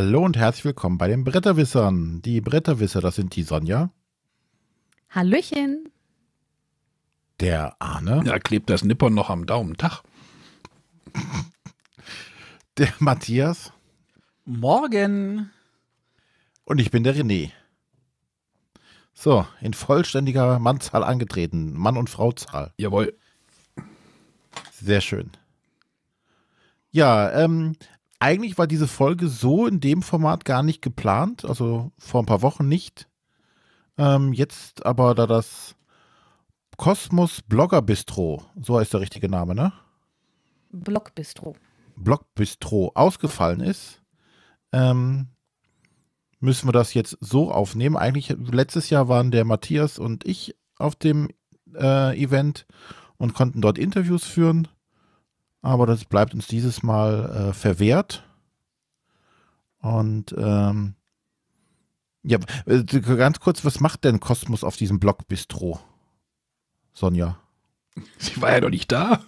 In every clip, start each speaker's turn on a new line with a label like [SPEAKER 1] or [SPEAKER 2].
[SPEAKER 1] Hallo und herzlich willkommen bei den Bretterwissern. Die Bretterwisser, das sind die Sonja.
[SPEAKER 2] Hallöchen.
[SPEAKER 1] Der Arne. Ja, klebt das Nippon noch am Daumen. Tag. Der Matthias. Morgen. Und ich bin der René. So, in vollständiger Mannzahl angetreten. Mann- und Frauzahl. Jawohl. Sehr schön. Ja, ähm, eigentlich war diese Folge so in dem Format gar nicht geplant, also vor ein paar Wochen nicht. Ähm, jetzt aber da das Kosmos Blogger Bistro, so heißt der richtige Name, ne?
[SPEAKER 2] Blog Bistro.
[SPEAKER 1] Blog Bistro ausgefallen ist, ähm, müssen wir das jetzt so aufnehmen. Eigentlich letztes Jahr waren der Matthias und ich auf dem äh, Event und konnten dort Interviews führen aber das bleibt uns dieses Mal äh, verwehrt. Und ähm, ja, äh, ganz kurz, was macht denn Kosmos auf diesem Blog Bistro? Sonja. Sie war ja noch nicht da.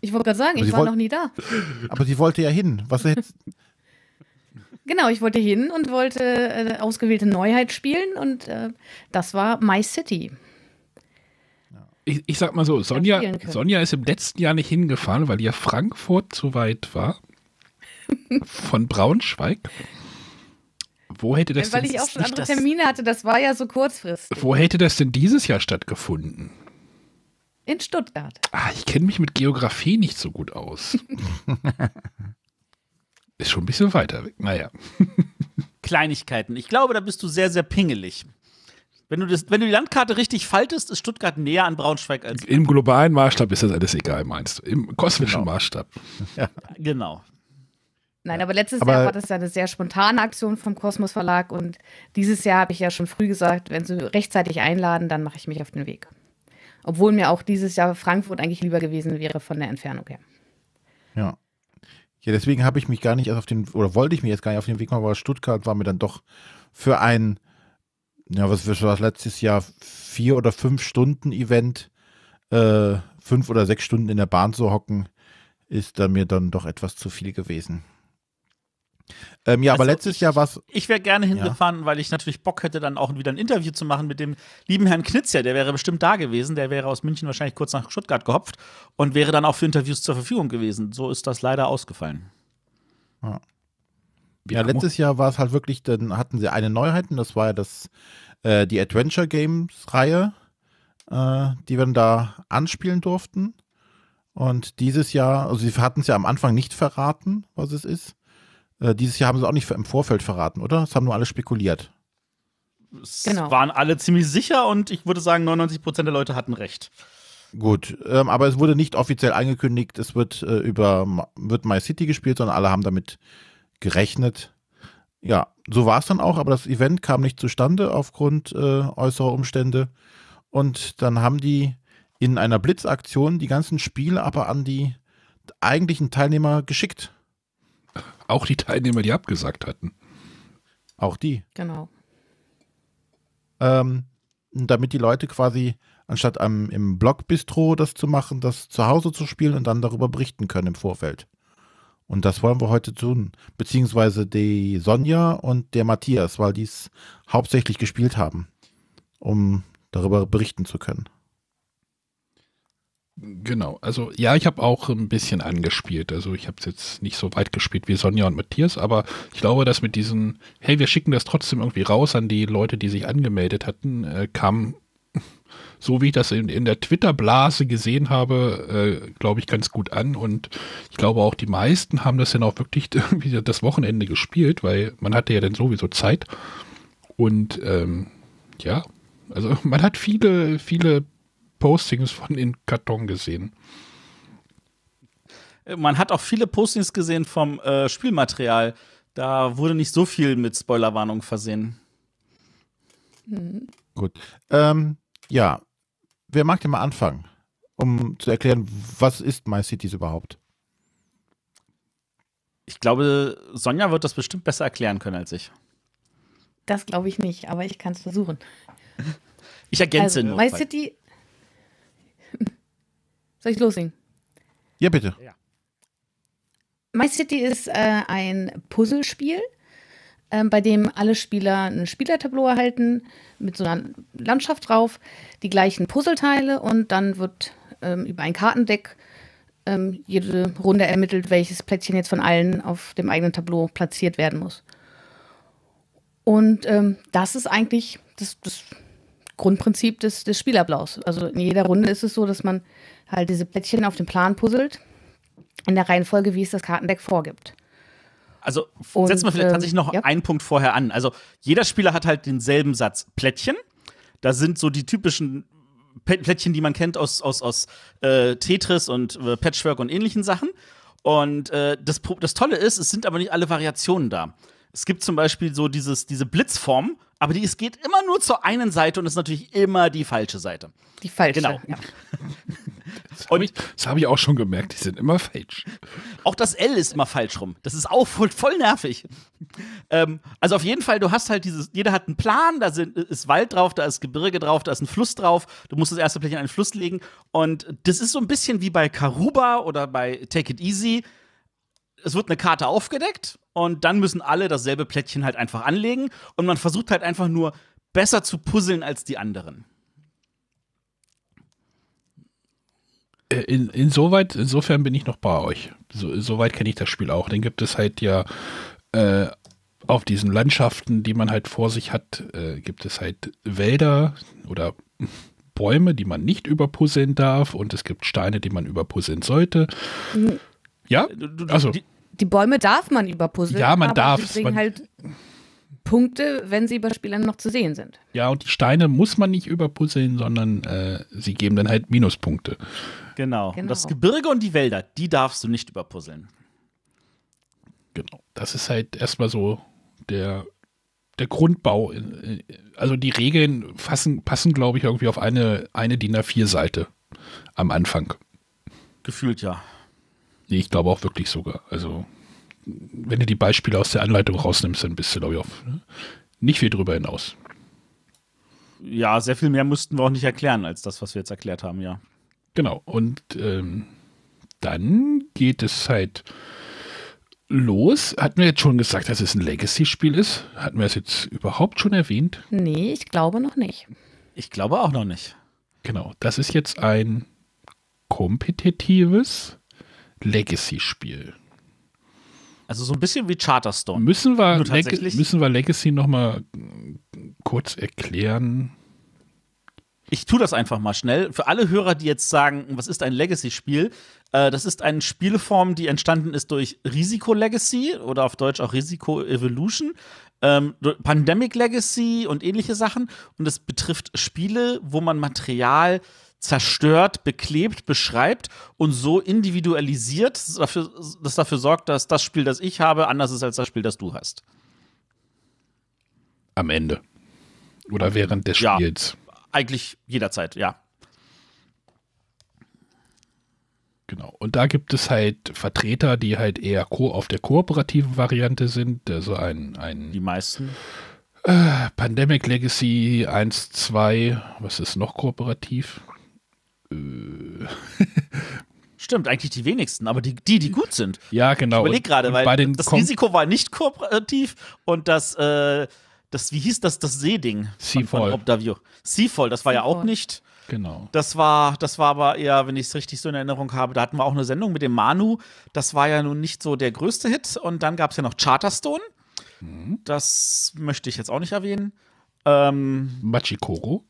[SPEAKER 2] Ich wollte gerade sagen, aber ich war noch nie da.
[SPEAKER 1] Aber sie wollte ja hin. Was jetzt?
[SPEAKER 2] Genau, ich wollte hin und wollte äh, ausgewählte Neuheit spielen und äh, das war My City
[SPEAKER 3] ich, ich sag mal so, Sonja, Sonja ist im letzten Jahr nicht hingefahren, weil ihr Frankfurt zu weit war. von Braunschweig. Wo hätte das ja, weil denn, ich auch schon andere Termine
[SPEAKER 2] hatte, das war ja so kurzfristig. Wo
[SPEAKER 3] hätte das denn dieses Jahr stattgefunden?
[SPEAKER 2] In Stuttgart.
[SPEAKER 3] Ah, ich kenne mich mit Geografie nicht so gut aus. Ist schon ein bisschen weiter weg.
[SPEAKER 4] Naja. Kleinigkeiten. Ich glaube, da bist du sehr, sehr pingelig. Wenn du, das, wenn du die Landkarte richtig faltest, ist Stuttgart näher an Braunschweig als.
[SPEAKER 3] Im globalen Maßstab ist das alles egal, meinst du? Im kosmischen genau. Maßstab. Ja. Genau.
[SPEAKER 2] Nein, aber letztes aber Jahr war das ja eine sehr spontane Aktion vom Kosmos Verlag und dieses Jahr habe ich ja schon früh gesagt, wenn sie rechtzeitig einladen, dann mache ich mich auf den Weg. Obwohl mir auch dieses Jahr Frankfurt eigentlich lieber gewesen wäre von der Entfernung her.
[SPEAKER 1] Ja. Ja, deswegen habe ich mich gar nicht auf den, oder wollte ich mich jetzt gar nicht auf den Weg machen, aber Stuttgart war mir dann doch für einen ja, was war letztes Jahr? Vier oder fünf Stunden Event, äh, fünf oder sechs Stunden in der Bahn zu hocken, ist da mir dann doch etwas zu viel gewesen. Ähm, ja, also aber letztes ich, Jahr war es. Ich wäre gerne hingefahren,
[SPEAKER 4] ja. weil ich natürlich Bock hätte, dann auch wieder ein Interview zu machen mit dem lieben Herrn Knitzer. Der wäre bestimmt da gewesen. Der wäre aus München wahrscheinlich kurz nach Stuttgart gehopft und wäre dann auch für Interviews zur Verfügung gewesen. So ist das leider ausgefallen.
[SPEAKER 1] Ja ja, letztes Jahr war es halt wirklich, dann hatten sie eine Neuheit und das war ja das, äh, die Adventure Games Reihe, äh, die wir dann da anspielen durften. Und dieses Jahr, also sie hatten es ja am Anfang nicht verraten, was es ist. Äh, dieses Jahr haben sie auch nicht im Vorfeld verraten, oder? Das haben nur alle spekuliert.
[SPEAKER 4] Es genau. waren alle ziemlich sicher und ich würde sagen, 99% der Leute hatten recht.
[SPEAKER 1] Gut, ähm, aber es wurde nicht offiziell angekündigt, es wird äh, über wird My City gespielt, sondern alle haben damit gerechnet. Ja, so war es dann auch, aber das Event kam nicht zustande aufgrund äh, äußerer Umstände. Und dann haben die in einer Blitzaktion die ganzen Spiele aber an die eigentlichen Teilnehmer geschickt. Auch die Teilnehmer, die abgesagt hatten. Auch die. Genau. Ähm, damit die Leute quasi, anstatt am, im Blog-Bistro das zu machen, das zu Hause zu spielen und dann darüber berichten können im Vorfeld. Und das wollen wir heute tun. Beziehungsweise die Sonja und der Matthias, weil die es hauptsächlich gespielt haben, um darüber berichten zu können.
[SPEAKER 3] Genau, also ja, ich habe auch ein bisschen angespielt. Also ich habe es jetzt nicht so weit gespielt wie Sonja und Matthias, aber ich glaube, dass mit diesen, hey, wir schicken das trotzdem irgendwie raus an die Leute, die sich angemeldet hatten, äh, kam so wie ich das in, in der Twitter-Blase gesehen habe, äh, glaube ich, ganz gut an. Und ich glaube auch die meisten haben das dann auch wirklich irgendwie das Wochenende gespielt, weil man hatte ja dann sowieso Zeit. Und ähm, ja, also man hat viele, viele Postings von in Karton gesehen.
[SPEAKER 4] Äh, man hat auch viele Postings gesehen vom äh, Spielmaterial. Da
[SPEAKER 1] wurde nicht so viel mit Spoilerwarnung versehen. Hm. Gut. Ähm, ja, wer mag denn mal anfangen, um zu erklären, was ist MyCities überhaupt?
[SPEAKER 4] Ich glaube, Sonja wird das bestimmt besser erklären können als ich.
[SPEAKER 2] Das glaube ich nicht, aber ich kann es versuchen.
[SPEAKER 1] Ich ergänze also, nur. MyCity. Soll ich loslegen? Ja, bitte. Ja.
[SPEAKER 2] MyCity ist äh, ein Puzzlespiel ähm, bei dem alle Spieler ein Spielertableau erhalten mit so einer Landschaft drauf, die gleichen Puzzleteile und dann wird ähm, über ein Kartendeck ähm, jede Runde ermittelt, welches Plättchen jetzt von allen auf dem eigenen Tableau platziert werden muss. Und ähm, das ist eigentlich das, das Grundprinzip des, des Spielablaufs. Also in jeder Runde ist es so, dass man halt diese Plättchen auf dem Plan puzzelt, in der Reihenfolge, wie es das Kartendeck vorgibt.
[SPEAKER 4] Also und, setzen wir vielleicht tatsächlich ähm, noch ja. einen Punkt vorher an. Also jeder Spieler hat halt denselben Satz Plättchen. Da sind so die typischen Plättchen, die man kennt aus, aus, aus äh, Tetris und äh, Patchwork und ähnlichen Sachen. Und äh, das, das Tolle ist, es sind aber nicht alle Variationen da. Es gibt zum Beispiel so dieses, diese Blitzform, aber die, es geht immer nur zur einen Seite und ist natürlich immer die falsche Seite.
[SPEAKER 2] Die falsche. Genau. Ja.
[SPEAKER 4] Das habe ich, hab ich auch schon gemerkt, die sind immer falsch. Auch das L ist immer falsch rum. Das ist auch voll, voll nervig. Ähm, also auf jeden Fall, du hast halt dieses, jeder hat einen Plan, da sind, ist Wald drauf, da ist Gebirge drauf, da ist ein Fluss drauf. Du musst das erste Plättchen in einen Fluss legen. Und das ist so ein bisschen wie bei Karuba oder bei Take It Easy. Es wird eine Karte aufgedeckt und dann müssen alle dasselbe Plättchen halt einfach anlegen. Und man versucht halt einfach nur besser zu puzzeln als die anderen.
[SPEAKER 3] Äh, in, insoweit, insofern bin ich noch bei euch. So, soweit kenne ich das Spiel auch. Dann gibt es halt ja äh, auf diesen Landschaften, die man halt vor sich hat, äh, gibt es halt Wälder oder Bäume, die man nicht überpuzzeln darf und es gibt Steine, die man überpuzzeln sollte. Mhm. Ja, äh, also die,
[SPEAKER 2] die Bäume darf man überpuzzeln. Ja, man darf. Sie bringen halt Punkte, wenn sie bei Spielern noch zu sehen sind.
[SPEAKER 3] Ja, und die Steine muss man nicht überpuzzeln, sondern äh, sie geben dann halt Minuspunkte. Genau. genau. das Gebirge und die Wälder, die darfst du nicht überpuzzeln. Genau. Das ist halt erstmal so der, der Grundbau. Also die Regeln fassen, passen, glaube ich, irgendwie auf eine, eine DIN A4-Seite am Anfang. Gefühlt ja. Nee, ich glaube auch wirklich sogar. Also, wenn du die Beispiele aus der Anleitung rausnimmst, dann bist du, glaube ich, auf ne? nicht viel drüber hinaus. Ja, sehr viel mehr mussten wir auch nicht erklären, als das, was wir jetzt erklärt haben, ja. Genau. Und ähm, dann geht es halt los. Hatten wir jetzt schon gesagt, dass es ein Legacy-Spiel ist? Hatten wir es jetzt überhaupt schon erwähnt?
[SPEAKER 2] Nee, ich glaube noch nicht.
[SPEAKER 3] Ich glaube auch noch nicht. Genau, das ist jetzt ein kompetitives Legacy-Spiel. Also so ein bisschen wie Charterstone. Müssen wir, Leg müssen wir Legacy nochmal äh, kurz erklären?
[SPEAKER 4] Ich tue das einfach mal schnell. Für alle Hörer, die jetzt sagen, was ist ein Legacy-Spiel? Äh, das ist eine Spielform, die entstanden ist durch Risiko Legacy oder auf Deutsch auch Risiko Evolution. Ähm, Pandemic Legacy und ähnliche Sachen. Und es betrifft Spiele, wo man Material zerstört, beklebt, beschreibt und so individualisiert, dass dafür, sorgt, dass das Spiel, das ich habe, anders ist als das Spiel, das du hast.
[SPEAKER 3] Am Ende. Oder während des Spiels.
[SPEAKER 4] ja, Eigentlich jederzeit, ja.
[SPEAKER 3] Genau. Und da gibt es halt Vertreter, die halt eher auf der kooperativen Variante sind. Also ein, ein die meisten. Äh, Pandemic Legacy 1, 2, was ist noch kooperativ?
[SPEAKER 4] Stimmt, eigentlich die wenigsten, aber die, die, die gut sind.
[SPEAKER 3] Ja, genau. Ich überlege gerade, weil das Kom
[SPEAKER 4] Risiko war nicht kooperativ und das, äh, das wie hieß das, das Seeding? Seafall. Seafall, das war ja auch nicht. Genau. Das war, das war aber eher, wenn ich es richtig so in Erinnerung habe, da hatten wir auch eine Sendung mit dem Manu. Das war ja nun nicht so der größte Hit. Und dann gab es ja noch Charterstone. Mhm. Das möchte ich jetzt auch nicht erwähnen. Ähm, Machikoro.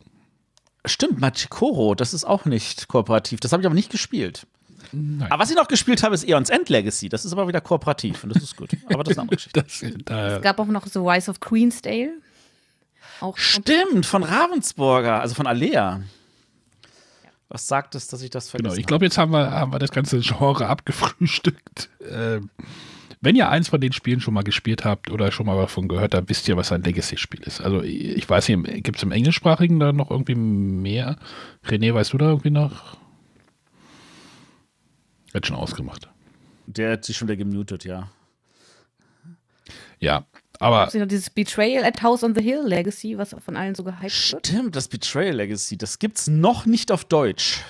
[SPEAKER 4] Stimmt, Machikoro, das ist auch nicht kooperativ. Das habe ich aber nicht gespielt. Nein. Aber was ich noch gespielt habe, ist Eons End Legacy. Das ist aber wieder kooperativ und das ist gut. Aber das ist eine andere Geschichte. das, äh
[SPEAKER 2] es gab auch noch The Rise of Queensdale.
[SPEAKER 4] Auch Stimmt, von Ravensburger, also von Alea. Was sagt es, dass ich das genau, vergessen Genau, ich glaube,
[SPEAKER 3] jetzt haben wir, haben wir das ganze Genre abgefrühstückt. Ähm, wenn ihr eins von den Spielen schon mal gespielt habt oder schon mal davon gehört habt, wisst ihr, was ein Legacy-Spiel ist. Also ich weiß nicht, gibt es im Englischsprachigen da noch irgendwie mehr? René, weißt du da irgendwie noch? Wird schon ausgemacht. Der hat sich schon wieder gemutet, ja. Ja,
[SPEAKER 4] aber. Noch
[SPEAKER 2] dieses Betrayal at House on the Hill Legacy, was von allen so gehypt wird.
[SPEAKER 4] Stimmt, das Betrayal Legacy, das gibt's noch nicht auf Deutsch.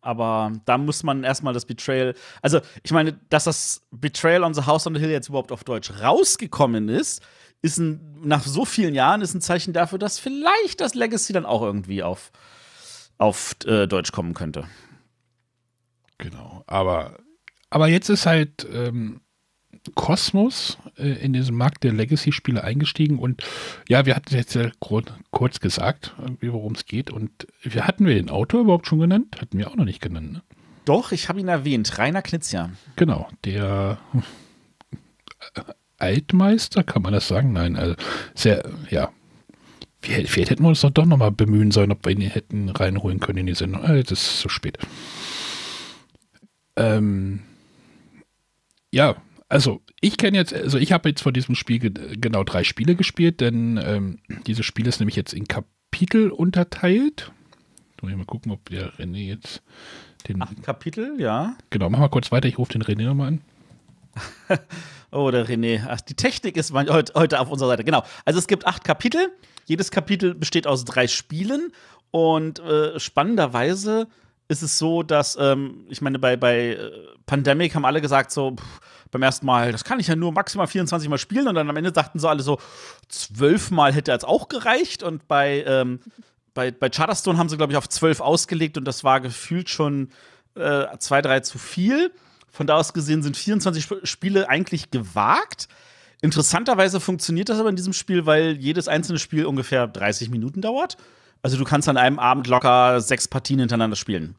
[SPEAKER 4] Aber da muss man erstmal das Betrayal. Also, ich meine, dass das Betrayal on the House on the Hill jetzt überhaupt auf Deutsch rausgekommen ist, ist ein, nach so vielen Jahren ist ein Zeichen dafür, dass vielleicht das Legacy dann auch irgendwie auf, auf äh, Deutsch kommen könnte. Genau, aber,
[SPEAKER 3] aber jetzt ist halt, ähm, Kosmos äh, in diesen Markt der Legacy-Spiele eingestiegen und ja, wir hatten jetzt ja kurz gesagt, äh, worum es geht und wir hatten wir den Autor überhaupt schon genannt? Hatten wir auch noch nicht genannt, ne? Doch, ich habe ihn erwähnt, Rainer Knizia. Genau, der äh, Altmeister, kann man das sagen? Nein, also sehr, ja. Vielleicht, hätten wir uns doch nochmal bemühen sollen, ob wir ihn hätten reinholen können in die Sendung. Äh, das ist zu spät. Ähm, ja, also ich kenne jetzt, also ich habe jetzt vor diesem Spiel genau drei Spiele gespielt, denn ähm, dieses Spiel ist nämlich jetzt in Kapitel unterteilt. Muss ich mal gucken, ob der René jetzt den. Ach, Kapitel, ja. Genau, mach mal kurz weiter, ich rufe den René nochmal an.
[SPEAKER 4] oh, der René. Ach, die Technik ist heute, heute auf unserer Seite. Genau. Also es gibt acht Kapitel. Jedes Kapitel besteht aus drei Spielen. Und äh, spannenderweise ist es so, dass, ähm, ich meine, bei, bei äh, Pandemic haben alle gesagt, so, pff, beim ersten Mal, das kann ich ja nur maximal 24 Mal spielen. Und dann am Ende dachten sie alle so, zwölf Mal hätte jetzt auch gereicht. Und bei, ähm, bei, bei Charterstone haben sie, glaube ich, auf zwölf ausgelegt und das war gefühlt schon äh, zwei, drei zu viel. Von da aus gesehen sind 24 Sp Spiele eigentlich gewagt. Interessanterweise funktioniert das aber in diesem Spiel, weil jedes einzelne Spiel ungefähr 30 Minuten dauert. Also du kannst an einem Abend locker sechs Partien hintereinander spielen.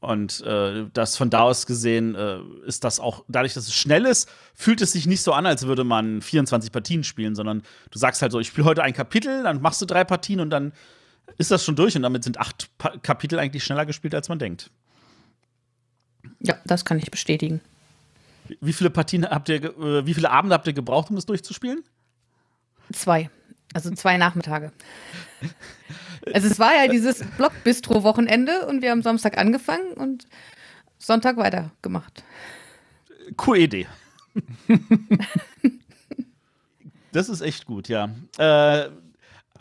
[SPEAKER 4] Und äh, das von da aus gesehen äh, ist das auch, dadurch, dass es schnell ist, fühlt es sich nicht so an, als würde man 24 Partien spielen, sondern du sagst halt so, ich spiele heute ein Kapitel, dann machst du drei Partien und dann ist das schon durch und damit sind acht pa Kapitel eigentlich schneller gespielt, als man denkt. Ja, das kann ich bestätigen. Wie viele Partien habt ihr, äh, wie viele Abende habt ihr gebraucht, um es durchzuspielen?
[SPEAKER 2] Zwei. Also zwei Nachmittage. Also es war ja dieses Blockbistro-Wochenende und wir haben Samstag angefangen und Sonntag weitergemacht.
[SPEAKER 4] Coole Idee. das ist echt gut, ja. Äh,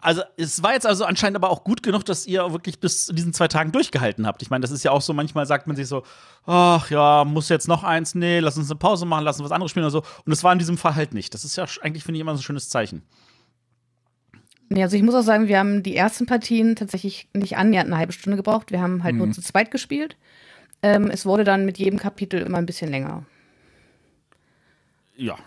[SPEAKER 4] also es war jetzt also anscheinend aber auch gut genug, dass ihr wirklich bis zu diesen zwei Tagen durchgehalten habt. Ich meine, das ist ja auch so, manchmal sagt man sich so, ach ja, muss jetzt noch eins, nee, lass uns eine Pause machen, lass uns was anderes spielen oder so. Und das war in diesem Fall halt nicht. Das ist ja eigentlich, finde ich, immer so ein schönes Zeichen.
[SPEAKER 2] Ja, also ich muss auch sagen, wir haben die ersten Partien tatsächlich nicht annähernd eine halbe Stunde gebraucht. Wir haben halt mhm. nur zu zweit gespielt. Ähm, es wurde dann mit jedem Kapitel immer ein bisschen länger.
[SPEAKER 4] Ja,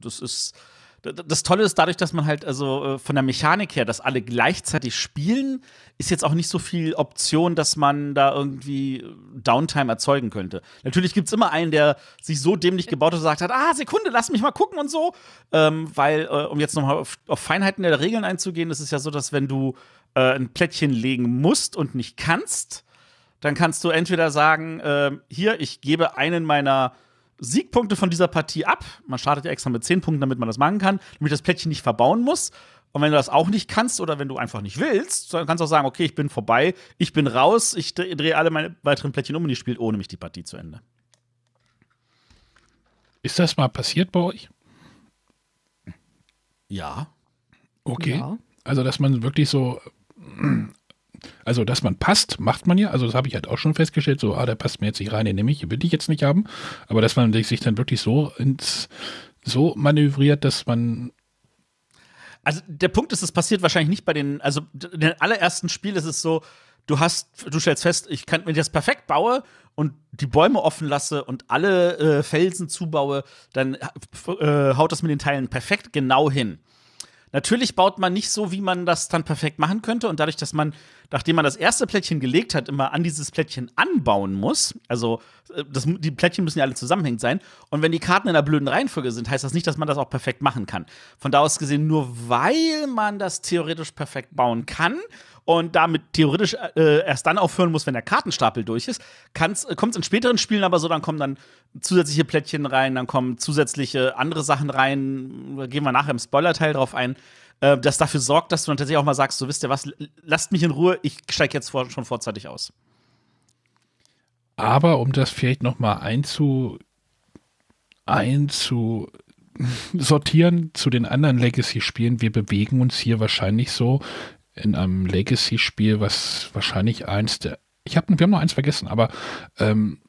[SPEAKER 4] das ist das Tolle ist dadurch, dass man halt also äh, von der Mechanik her, dass alle gleichzeitig spielen, ist jetzt auch nicht so viel Option, dass man da irgendwie äh, Downtime erzeugen könnte. Natürlich gibt es immer einen, der sich so dämlich gebaut hat und sagt hat, ah, Sekunde, lass mich mal gucken und so. Ähm, weil, äh, um jetzt nochmal auf, auf Feinheiten der Regeln einzugehen, ist es ja so, dass wenn du äh, ein Plättchen legen musst und nicht kannst, dann kannst du entweder sagen, äh, hier, ich gebe einen meiner Siegpunkte von dieser Partie ab. Man startet ja extra mit 10 Punkten, damit man das machen kann, damit das Plättchen nicht verbauen muss. Und wenn du das auch nicht kannst oder wenn du einfach nicht willst, dann kannst du auch sagen, okay, ich bin vorbei, ich bin raus, ich drehe alle meine weiteren Plättchen um und ihr spielt ohne mich die Partie zu Ende.
[SPEAKER 3] Ist das mal passiert bei euch? Ja. Okay. Ja. Also, dass man wirklich so also, dass man passt, macht man ja. Also, das habe ich halt auch schon festgestellt. So, ah, der passt mir jetzt nicht rein, den nehme ich, den will ich jetzt nicht haben. Aber dass man sich dann wirklich so ins, so manövriert, dass man
[SPEAKER 4] also der Punkt ist, es passiert wahrscheinlich nicht bei den, also in den allerersten Spielen ist es so, du hast, du stellst fest, ich kann, wenn ich das perfekt baue und die Bäume offen lasse und alle äh, Felsen zubaue, dann äh, haut das mit den Teilen perfekt genau hin. Natürlich baut man nicht so, wie man das dann perfekt machen könnte. Und dadurch, dass man, nachdem man das erste Plättchen gelegt hat, immer an dieses Plättchen anbauen muss, also äh, das, die Plättchen müssen ja alle zusammenhängend sein. Und wenn die Karten in einer blöden Reihenfolge sind, heißt das nicht, dass man das auch perfekt machen kann. Von da aus gesehen, nur weil man das theoretisch perfekt bauen kann, und damit theoretisch äh, erst dann aufhören muss, wenn der Kartenstapel durch ist. Äh, kommt es in späteren Spielen aber so, dann kommen dann zusätzliche Plättchen rein, dann kommen zusätzliche andere Sachen rein. Da gehen wir nachher im Spoiler-Teil drauf ein. Äh, das dafür sorgt, dass du dann tatsächlich auch mal sagst, so wisst ihr was, lasst mich in Ruhe, ich steige jetzt vor, schon vorzeitig aus.
[SPEAKER 3] Aber um das vielleicht nochmal mal einzu einzu sortieren zu den anderen Legacy-Spielen. Wir bewegen uns hier wahrscheinlich so in einem Legacy-Spiel, was wahrscheinlich eins der. Ich habe, wir haben noch eins vergessen, aber ähm,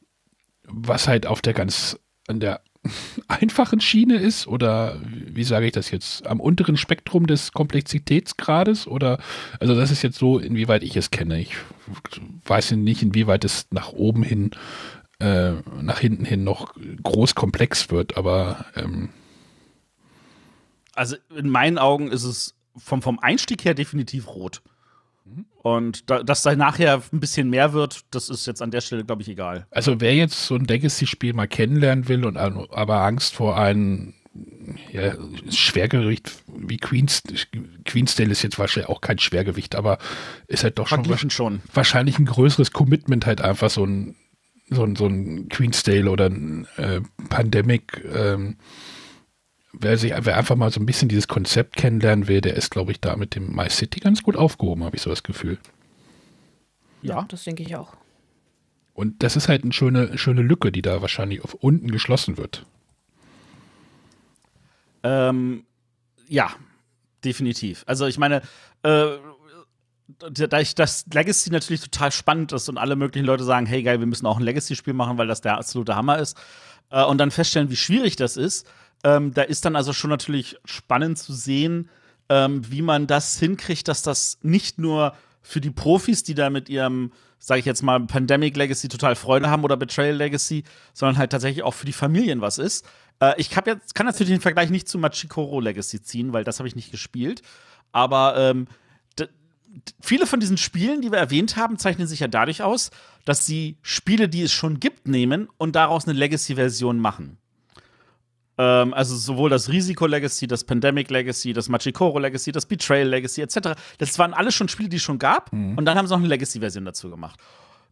[SPEAKER 3] was halt auf der ganz, an der einfachen Schiene ist oder wie sage ich das jetzt, am unteren Spektrum des Komplexitätsgrades oder, also das ist jetzt so, inwieweit ich es kenne. Ich weiß nicht, inwieweit es nach oben hin, äh, nach hinten hin noch groß komplex wird, aber. Ähm
[SPEAKER 4] also in meinen Augen ist es vom, vom Einstieg her definitiv rot. Und da, dass da nachher ein bisschen mehr wird, das ist jetzt an der Stelle, glaube ich, egal.
[SPEAKER 3] Also wer jetzt so ein Legacy-Spiel mal kennenlernen will und aber Angst vor einem ja, Schwergewicht wie Queens, Queensdale ist jetzt wahrscheinlich auch kein Schwergewicht, aber ist halt doch schon, wa schon. wahrscheinlich ein größeres Commitment halt einfach so ein so ein, so ein Queensdale oder ein äh, Pandemic ähm, wer sich wer einfach mal so ein bisschen dieses Konzept kennenlernen will, der ist, glaube ich, da mit dem My City ganz gut aufgehoben, habe ich so das Gefühl. Ja, das denke ich auch. Und das ist halt eine schöne, schöne Lücke, die da wahrscheinlich auf unten geschlossen wird. Ähm,
[SPEAKER 4] ja, definitiv. Also ich meine, äh, da ich das Legacy natürlich total spannend ist und alle möglichen Leute sagen, hey geil, wir müssen auch ein Legacy-Spiel machen, weil das der absolute Hammer ist, äh, und dann feststellen, wie schwierig das ist, ähm, da ist dann also schon natürlich spannend zu sehen, ähm, wie man das hinkriegt, dass das nicht nur für die Profis, die da mit ihrem, sage ich jetzt mal, Pandemic Legacy total Freude haben oder Betrayal Legacy, sondern halt tatsächlich auch für die Familien was ist. Äh, ich hab jetzt, kann natürlich den Vergleich nicht zu Machikoro Legacy ziehen, weil das habe ich nicht gespielt. Aber ähm, viele von diesen Spielen, die wir erwähnt haben, zeichnen sich ja dadurch aus, dass sie Spiele, die es schon gibt, nehmen und daraus eine Legacy-Version machen. Ähm, also sowohl das Risiko Legacy, das Pandemic Legacy, das Machikoro Legacy, das Betrayal Legacy etc. Das waren alles schon Spiele, die es schon gab. Mhm. Und dann haben sie noch eine Legacy-Version dazu gemacht.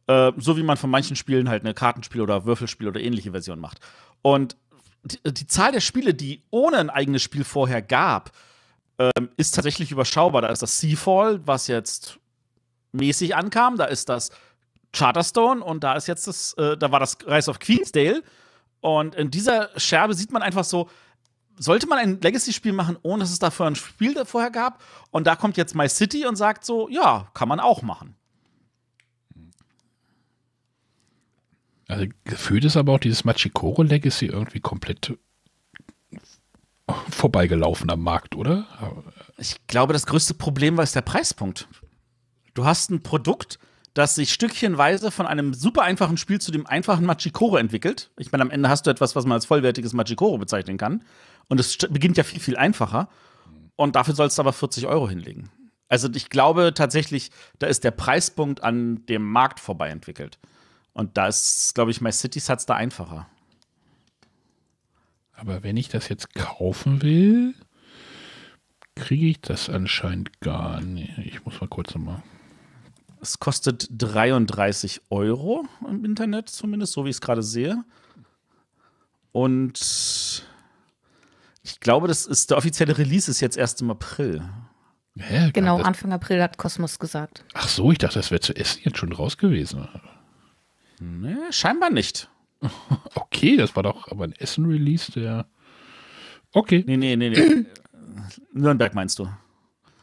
[SPEAKER 4] Äh, so wie man von manchen Spielen halt eine Kartenspiel- oder Würfelspiel- oder ähnliche Version macht. Und die, die, Zahl der Spiele, die ohne ein eigenes Spiel vorher gab, äh, ist tatsächlich überschaubar. Da ist das Seafall, was jetzt mäßig ankam, da ist das Charterstone und da ist jetzt das, äh, da war das Rise of Queensdale, und in dieser Scherbe sieht man einfach so, sollte man ein Legacy-Spiel machen, ohne dass es dafür ein Spiel vorher gab? Und da kommt jetzt My City und sagt so, ja, kann man auch machen.
[SPEAKER 3] Also gefühlt ist aber auch dieses Machikoro Legacy irgendwie komplett vorbeigelaufen am Markt, oder? Ich glaube, das größte Problem war ist der Preispunkt. Du hast ein
[SPEAKER 4] Produkt, das sich stückchenweise von einem super einfachen Spiel zu dem einfachen Machikoro entwickelt. Ich meine, am Ende hast du etwas, was man als vollwertiges Machikoro bezeichnen kann. Und es beginnt ja viel, viel einfacher. Und dafür sollst du aber 40 Euro hinlegen. Also ich glaube tatsächlich, da ist der Preispunkt an dem Markt vorbei entwickelt. Und da ist, glaube ich, My Cities hat es da einfacher.
[SPEAKER 3] Aber wenn ich das jetzt kaufen will, kriege ich das anscheinend gar nicht. Ich muss mal kurz nochmal.
[SPEAKER 4] Es kostet 33 Euro im Internet, zumindest, so wie ich es gerade sehe. Und ich glaube, das ist der offizielle Release ist jetzt erst im April.
[SPEAKER 2] Hä? Genau, das? Anfang April hat Kosmos gesagt.
[SPEAKER 4] Ach so, ich dachte,
[SPEAKER 3] das wäre zu Essen jetzt schon raus gewesen. Nee, scheinbar nicht. Okay, das war doch aber ein Essen-Release, der. Okay. Nee, nee, nee, nee. Nürnberg meinst du?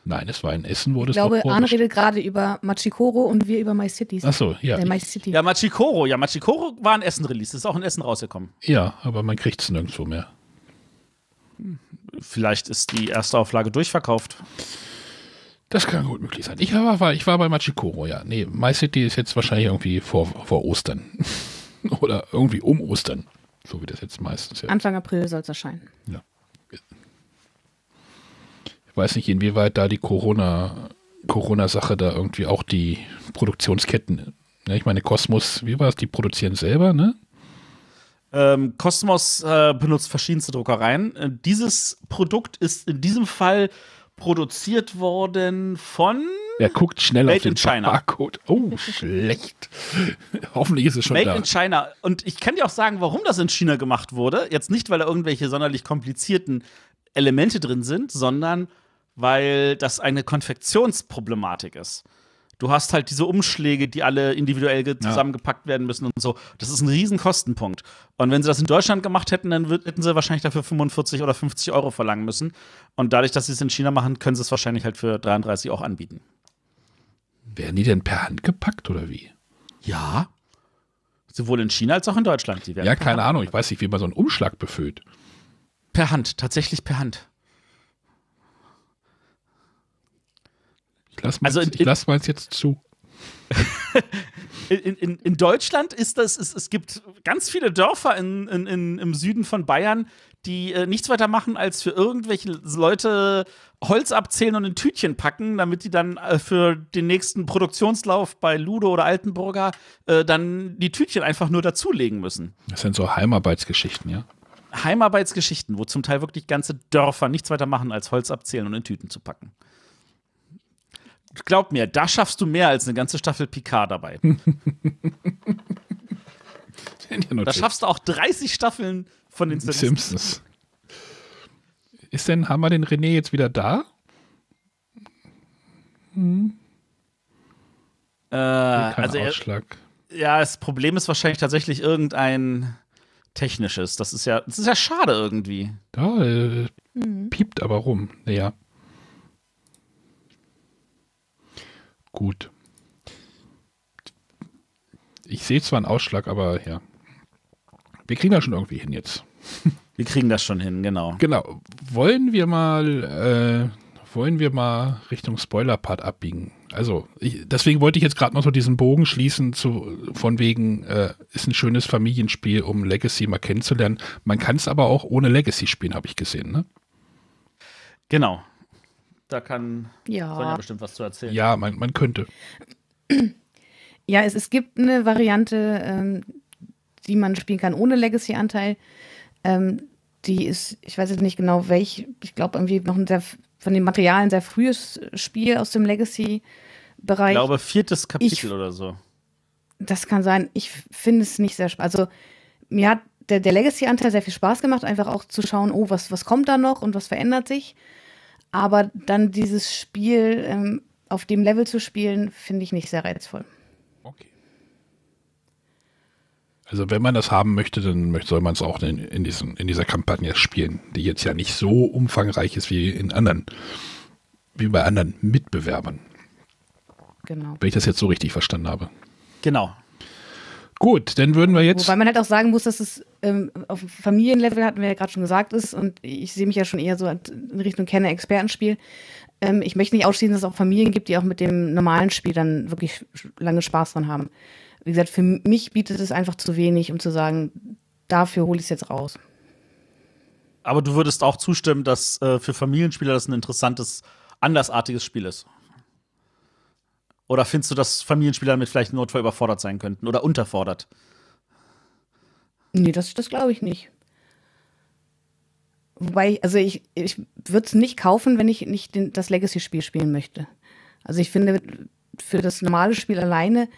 [SPEAKER 3] Nein, es war in Essen, wurde ich es glaube, Arne
[SPEAKER 2] redet gerade über Machikoro und wir über My Cities.
[SPEAKER 4] Ach so, ja. Äh, My City. Ja, Machikoro. Ja, Machikoro war ein Essen-Release. Ist auch in Essen rausgekommen.
[SPEAKER 3] Ja, aber man kriegt es nirgendwo mehr. Vielleicht ist die erste Auflage durchverkauft. Das kann gut möglich sein. Ich war, ich war bei Machikoro, ja. Nee, My City ist jetzt wahrscheinlich irgendwie vor, vor Ostern. Oder irgendwie um Ostern. So wie das jetzt meistens ist.
[SPEAKER 2] Anfang April soll es erscheinen.
[SPEAKER 3] Ja weiß nicht, inwieweit da die Corona, Corona-Sache da irgendwie auch die Produktionsketten, ne? ich meine, Kosmos, wie war es, die produzieren selber, ne? Ähm, Cosmos äh, benutzt verschiedenste Druckereien. Äh, dieses Produkt ist in
[SPEAKER 4] diesem Fall produziert worden von.
[SPEAKER 3] Er guckt schnell Made auf den in China. Barcode. Oh, schlecht. Hoffentlich ist es schon Made da. Made in
[SPEAKER 4] China. Und ich kann dir auch sagen, warum das in China gemacht wurde. Jetzt nicht, weil da irgendwelche sonderlich komplizierten Elemente drin sind, sondern weil das eine Konfektionsproblematik ist. Du hast halt diese Umschläge, die alle individuell zusammengepackt werden müssen und so. Das ist ein riesen Kostenpunkt. Und wenn sie das in Deutschland gemacht hätten, dann hätten sie wahrscheinlich dafür 45 oder 50 Euro verlangen müssen. Und dadurch, dass sie es in China machen, können sie es wahrscheinlich halt für 33 auch anbieten.
[SPEAKER 3] Werden die denn per Hand gepackt oder wie? Ja. Sowohl in China als auch in Deutschland. ja, keine Ahnung. Ich weiß nicht, wie man so einen Umschlag befüllt. Per Hand, tatsächlich per Hand. Lass also in, ich lass mal jetzt zu.
[SPEAKER 4] in, in, in, Deutschland ist das, es, es gibt ganz viele Dörfer in, in, im Süden von Bayern, die äh, nichts weiter machen, als für irgendwelche Leute Holz abzählen und in Tütchen packen, damit die dann äh, für den nächsten Produktionslauf bei Ludo oder Altenburger äh, dann die Tütchen einfach nur dazulegen müssen.
[SPEAKER 3] Das sind so Heimarbeitsgeschichten, ja?
[SPEAKER 4] Heimarbeitsgeschichten, wo zum Teil wirklich ganze Dörfer nichts weiter machen, als Holz abzählen und in Tüten zu packen glaub mir, da schaffst du mehr als eine ganze Staffel Picard dabei. da schaffst du auch 30 Staffeln von den Simpsons. Simpsons.
[SPEAKER 3] Ist denn, haben wir den René jetzt wieder da? Hm.
[SPEAKER 4] Äh, also er, ja, das Problem ist wahrscheinlich tatsächlich irgendein technisches. Das ist ja, das ist ja schade irgendwie.
[SPEAKER 3] Da äh, mhm. piept aber rum. Naja. gut. Ich sehe zwar einen Ausschlag, aber ja. Wir kriegen das schon irgendwie hin jetzt. Wir kriegen das schon hin, genau. Genau. Wollen wir mal, äh, wollen wir mal Richtung Spoiler-Part abbiegen? Also, ich, deswegen wollte ich jetzt gerade noch so diesen Bogen schließen, zu, von wegen, äh, ist ein schönes Familienspiel, um Legacy mal kennenzulernen. Man kann es aber auch ohne Legacy spielen, habe ich gesehen, ne? Genau,
[SPEAKER 4] da kann ja. Sonja bestimmt was zu erzählen.
[SPEAKER 3] Ja, man, man könnte.
[SPEAKER 2] Ja, es, es gibt eine Variante, ähm, die man spielen kann ohne Legacy-Anteil. Ähm, die ist, ich weiß jetzt nicht genau welch, ich glaube irgendwie noch ein sehr, von den Materialien sehr frühes Spiel aus dem Legacy-Bereich. Ich
[SPEAKER 4] glaube, viertes Kapitel ich, oder so.
[SPEAKER 2] Das kann sein. Ich finde es nicht sehr spannend. Also, mir hat der, der Legacy-Anteil sehr viel Spaß gemacht, einfach auch zu schauen, oh, was, was kommt da noch und was verändert sich. Aber dann dieses Spiel ähm, auf dem Level zu spielen, finde ich nicht sehr reizvoll. Okay.
[SPEAKER 3] Also wenn man das haben möchte, dann soll man es auch in, in, diesen, in dieser Kampagne spielen, die jetzt ja nicht so umfangreich ist wie in anderen, wie bei anderen Mitbewerbern. Genau. Wenn ich das jetzt so richtig verstanden habe. Genau, Gut, dann würden wir jetzt. Wobei
[SPEAKER 2] man halt auch sagen muss, dass es ähm, auf Familienlevel, hatten wir ja gerade schon gesagt, ist und ich sehe mich ja schon eher so in Richtung kenner Expertenspiel. Ähm, ich möchte nicht ausschließen, dass es auch Familien gibt, die auch mit dem normalen Spiel dann wirklich lange Spaß dran haben. Wie gesagt, für mich bietet es einfach zu wenig, um zu sagen, dafür hole ich es jetzt raus.
[SPEAKER 4] Aber du würdest auch zustimmen, dass äh, für Familienspieler das ein interessantes, andersartiges Spiel ist. Oder findest du, dass Familienspieler damit vielleicht notfall überfordert sein könnten oder unterfordert?
[SPEAKER 2] Nee, das, das glaube ich nicht. Wobei, also ich, ich würde es nicht kaufen, wenn ich nicht den, das Legacy-Spiel spielen möchte. Also ich finde, für das normale Spiel alleine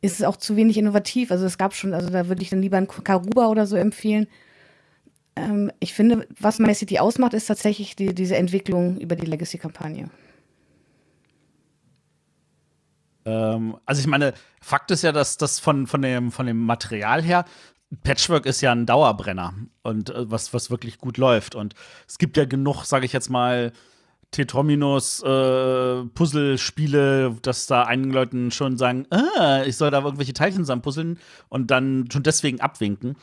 [SPEAKER 2] ist es auch zu wenig innovativ. Also es gab schon, also da würde ich dann lieber ein Karuba oder so empfehlen. Ähm, ich finde, was My City ausmacht, ist tatsächlich die, diese Entwicklung über die Legacy-Kampagne.
[SPEAKER 4] Ähm, also ich meine, Fakt ist ja, dass das von, von, dem, von dem Material her, Patchwork ist ja ein Dauerbrenner und äh, was, was wirklich gut läuft. Und es gibt ja genug, sage ich jetzt mal, Tetrominos äh, Puzzlespiele, dass da einigen Leuten schon sagen, ah, ich soll da irgendwelche Teilchen zusammen und dann schon deswegen abwinken.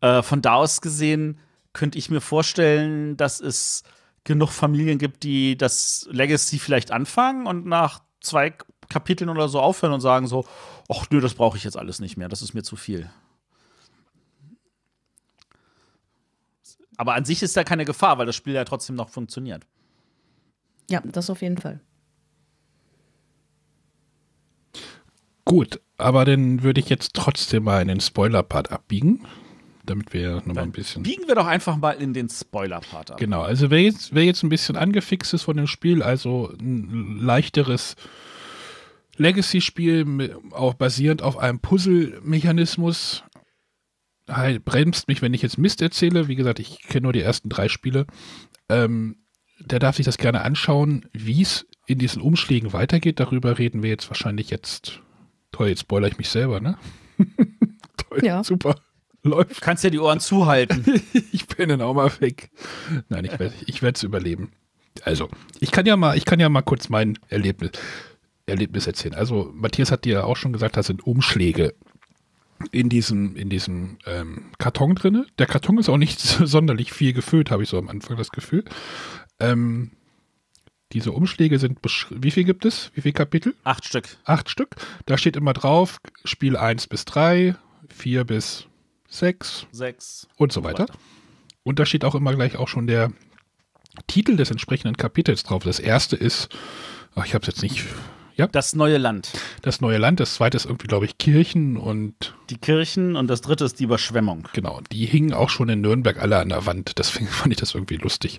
[SPEAKER 4] Äh, von da aus gesehen könnte ich mir vorstellen, dass es genug Familien gibt, die das Legacy vielleicht anfangen und nach zwei Kapiteln oder so aufhören und sagen so, ach nö, das brauche ich jetzt alles nicht mehr, das ist mir zu viel. Aber an sich ist da keine Gefahr, weil das Spiel ja trotzdem noch funktioniert.
[SPEAKER 2] Ja, das auf jeden Fall.
[SPEAKER 3] Gut, aber dann würde ich jetzt trotzdem mal in den Spoiler-Part abbiegen, damit wir nochmal ein bisschen. Biegen wir doch einfach mal in den Spoiler-Part ab. Genau, also wer jetzt, wer jetzt ein bisschen angefixt ist von dem Spiel, also ein leichteres Legacy-Spiel, auch basierend auf einem Puzzle-Mechanismus. Halt, bremst mich, wenn ich jetzt Mist erzähle. Wie gesagt, ich kenne nur die ersten drei Spiele. Ähm, der darf sich das gerne anschauen, wie es in diesen Umschlägen weitergeht. Darüber reden wir jetzt wahrscheinlich jetzt. Toll, jetzt spoilere ich mich selber, ne? Toll, ja. super. Läuft. Kannst ja die Ohren zuhalten. ich bin dann auch mal weg. Nein, ich werde es überleben. Also, ich kann ja mal, ich kann ja mal kurz mein Erlebnis. Erlebnis erzählen. Also Matthias hat dir ja auch schon gesagt, da sind Umschläge in diesem, in diesem ähm, Karton drin. Der Karton ist auch nicht sonderlich viel gefüllt, habe ich so am Anfang das Gefühl. Ähm, diese Umschläge sind, wie viel gibt es? Wie viel Kapitel? Acht Stück. Acht Stück. Da steht immer drauf, Spiel 1 bis 3, 4 bis 6. 6. Und so weiter. weiter. Und da steht auch immer gleich auch schon der Titel des entsprechenden Kapitels drauf. Das erste ist, ach, ich habe es jetzt nicht ja. Das neue Land. Das neue Land, das zweite ist irgendwie, glaube ich, Kirchen und. Die Kirchen und das dritte ist die Überschwemmung. Genau, die hingen auch schon in Nürnberg alle an der Wand. Deswegen fand ich das irgendwie lustig.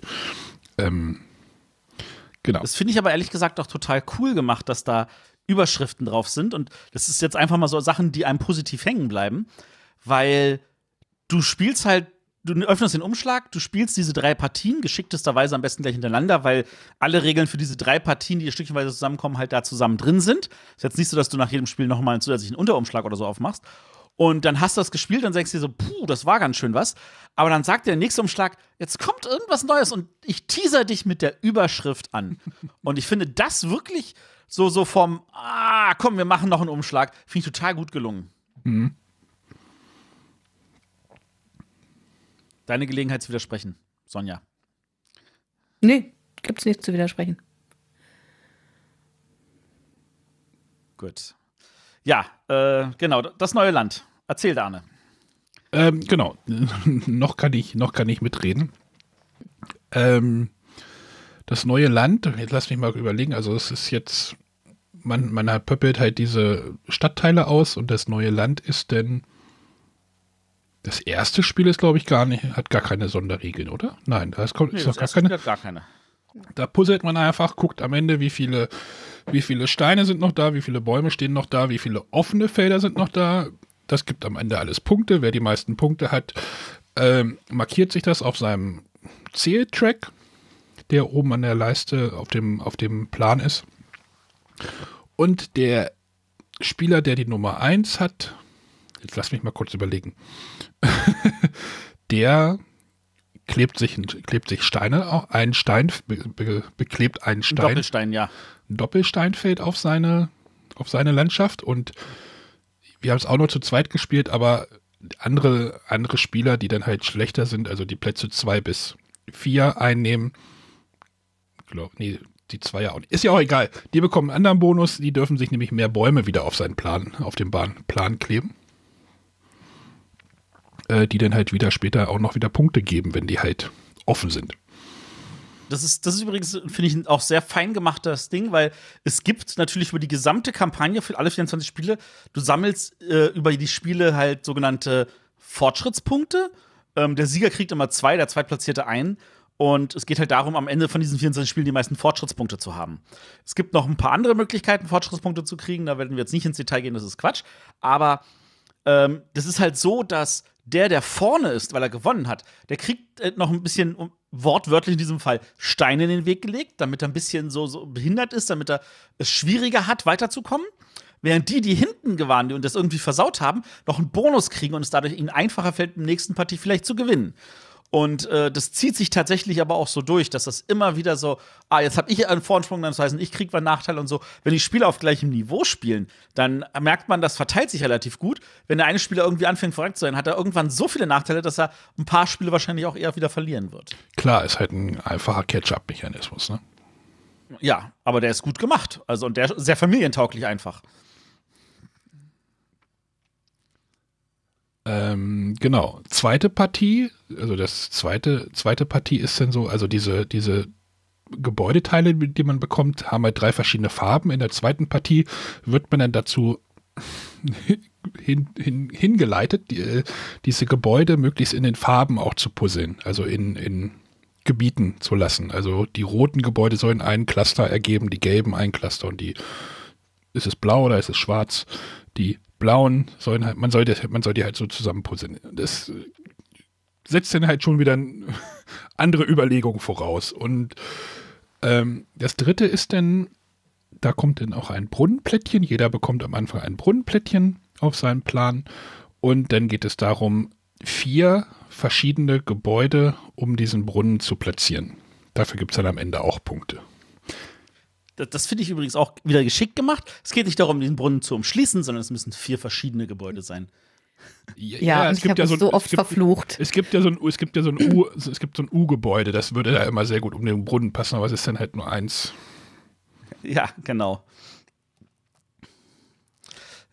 [SPEAKER 3] Ähm, genau. Das finde ich aber ehrlich gesagt auch total cool gemacht, dass da Überschriften drauf
[SPEAKER 4] sind. Und das ist jetzt einfach mal so Sachen, die einem positiv hängen bleiben, weil du spielst halt du öffnest den Umschlag, du spielst diese drei Partien, geschicktesterweise am besten gleich hintereinander, weil alle Regeln für diese drei Partien, die stückchenweise zusammenkommen, halt da zusammen drin sind. Ist jetzt nicht so, dass du nach jedem Spiel nochmal einen zusätzlichen Unterumschlag oder so aufmachst. Und dann hast du das gespielt, dann sagst du dir so, puh, das war ganz schön was. Aber dann sagt der nächste Umschlag, jetzt kommt irgendwas Neues und ich teaser dich mit der Überschrift an. und ich finde das wirklich so, so vom, ah, komm, wir machen noch einen Umschlag, finde ich total gut gelungen. Mhm. Deine Gelegenheit zu widersprechen, Sonja.
[SPEAKER 2] Nee,
[SPEAKER 3] gibt's nichts zu widersprechen.
[SPEAKER 4] Gut. Ja, äh, genau, das neue Land. Erzähl, Dane.
[SPEAKER 3] Ähm, genau, noch, kann ich, noch kann ich mitreden. Ähm, das neue Land, jetzt lass mich mal überlegen, also es ist jetzt, man, man pöppelt halt diese Stadtteile aus und das neue Land ist denn das erste Spiel ist, glaube ich, gar nicht, hat gar keine Sonderregeln, oder? Nein, da ist, kommt, nee, ist das gar keine. Hat gar keine. Da puzzelt man einfach, guckt am Ende, wie viele, wie viele Steine sind noch da, wie viele Bäume stehen noch da, wie viele offene Felder sind noch da. Das gibt am Ende alles Punkte. Wer die meisten Punkte hat, ähm, markiert sich das auf seinem Zähltrack, der oben an der Leiste auf dem, auf dem Plan ist. Und der Spieler, der die Nummer 1 hat, jetzt lass mich mal kurz überlegen, der klebt sich, klebt sich Steine auch, ein Stein, be, beklebt einen Stein. Ein Doppelstein, ja. Ein fällt auf seine, auf seine Landschaft und wir haben es auch nur zu zweit gespielt, aber andere, andere Spieler, die dann halt schlechter sind, also die Plätze zwei bis vier einnehmen, glaub, nee, die zwei ja auch nicht. Ist ja auch egal. Die bekommen einen anderen Bonus, die dürfen sich nämlich mehr Bäume wieder auf seinen Plan, auf den Bahnplan kleben äh, die dann halt wieder später auch noch wieder Punkte geben, wenn die halt offen sind. Das ist, das ist
[SPEAKER 4] übrigens, finde ich, ein auch sehr fein gemachtes Ding, weil es gibt natürlich über die gesamte Kampagne für alle 24 Spiele, du sammelst äh, über die Spiele halt sogenannte Fortschrittspunkte. Ähm, der Sieger kriegt immer zwei, der Zweitplatzierte einen. Und es geht halt darum, am Ende von diesen 24 Spielen die meisten Fortschrittspunkte zu haben. Es gibt noch ein paar andere Möglichkeiten, Fortschrittspunkte zu kriegen. Da werden wir jetzt nicht ins Detail gehen, das ist Quatsch. Aber ähm, das ist halt so, dass der, der vorne ist, weil er gewonnen hat, der kriegt äh, noch ein bisschen, wortwörtlich in diesem Fall, Steine in den Weg gelegt, damit er ein bisschen so, so behindert ist, damit er es schwieriger hat, weiterzukommen. Während die, die hinten waren und das irgendwie versaut haben, noch einen Bonus kriegen und es dadurch ihnen einfacher fällt, im nächsten Partie vielleicht zu gewinnen. Und äh, das zieht sich tatsächlich aber auch so durch, dass das immer wieder so, ah, jetzt habe ich einen Vorsprung, dann das heißt, ich kriege einen Nachteil und so. Wenn die Spieler auf gleichem Niveau spielen, dann merkt man, das verteilt sich relativ gut. Wenn der eine Spieler irgendwie anfängt, verrückt zu sein, hat er irgendwann so viele Nachteile, dass er ein paar Spiele wahrscheinlich auch eher wieder verlieren wird.
[SPEAKER 3] Klar, ist halt ein einfacher Catch-up-Mechanismus,
[SPEAKER 4] ne? Ja, aber der ist gut gemacht. Also und der ist sehr familientauglich einfach.
[SPEAKER 3] Ähm, genau. Zweite Partie, also das zweite, zweite Partie ist dann so, also diese, diese Gebäudeteile, die man bekommt, haben halt drei verschiedene Farben. In der zweiten Partie wird man dann dazu hin, hin, hingeleitet, die, äh, diese Gebäude möglichst in den Farben auch zu puzzeln, also in, in Gebieten zu lassen. Also die roten Gebäude sollen einen Cluster ergeben, die gelben einen Cluster und die ist es blau oder ist es schwarz, die blauen sollen halt, man soll, man soll die halt so zusammenpuzzeln. Das setzt dann halt schon wieder andere Überlegungen voraus. Und ähm, das dritte ist dann, da kommt dann auch ein Brunnenplättchen. Jeder bekommt am Anfang ein Brunnenplättchen auf seinen Plan. Und dann geht es darum, vier verschiedene Gebäude um diesen Brunnen zu platzieren. Dafür gibt es dann am Ende auch Punkte.
[SPEAKER 4] Das, das finde ich übrigens auch wieder geschickt gemacht. Es geht nicht darum, den Brunnen zu umschließen, sondern es müssen vier verschiedene Gebäude sein. Ja, ja es gibt ja so, so oft es gibt,
[SPEAKER 3] verflucht. Es gibt ja so ein, es gibt ja so ein U, es gibt so ein U-Gebäude, das würde da immer sehr gut um den Brunnen passen, aber es ist dann halt nur eins. Ja, genau.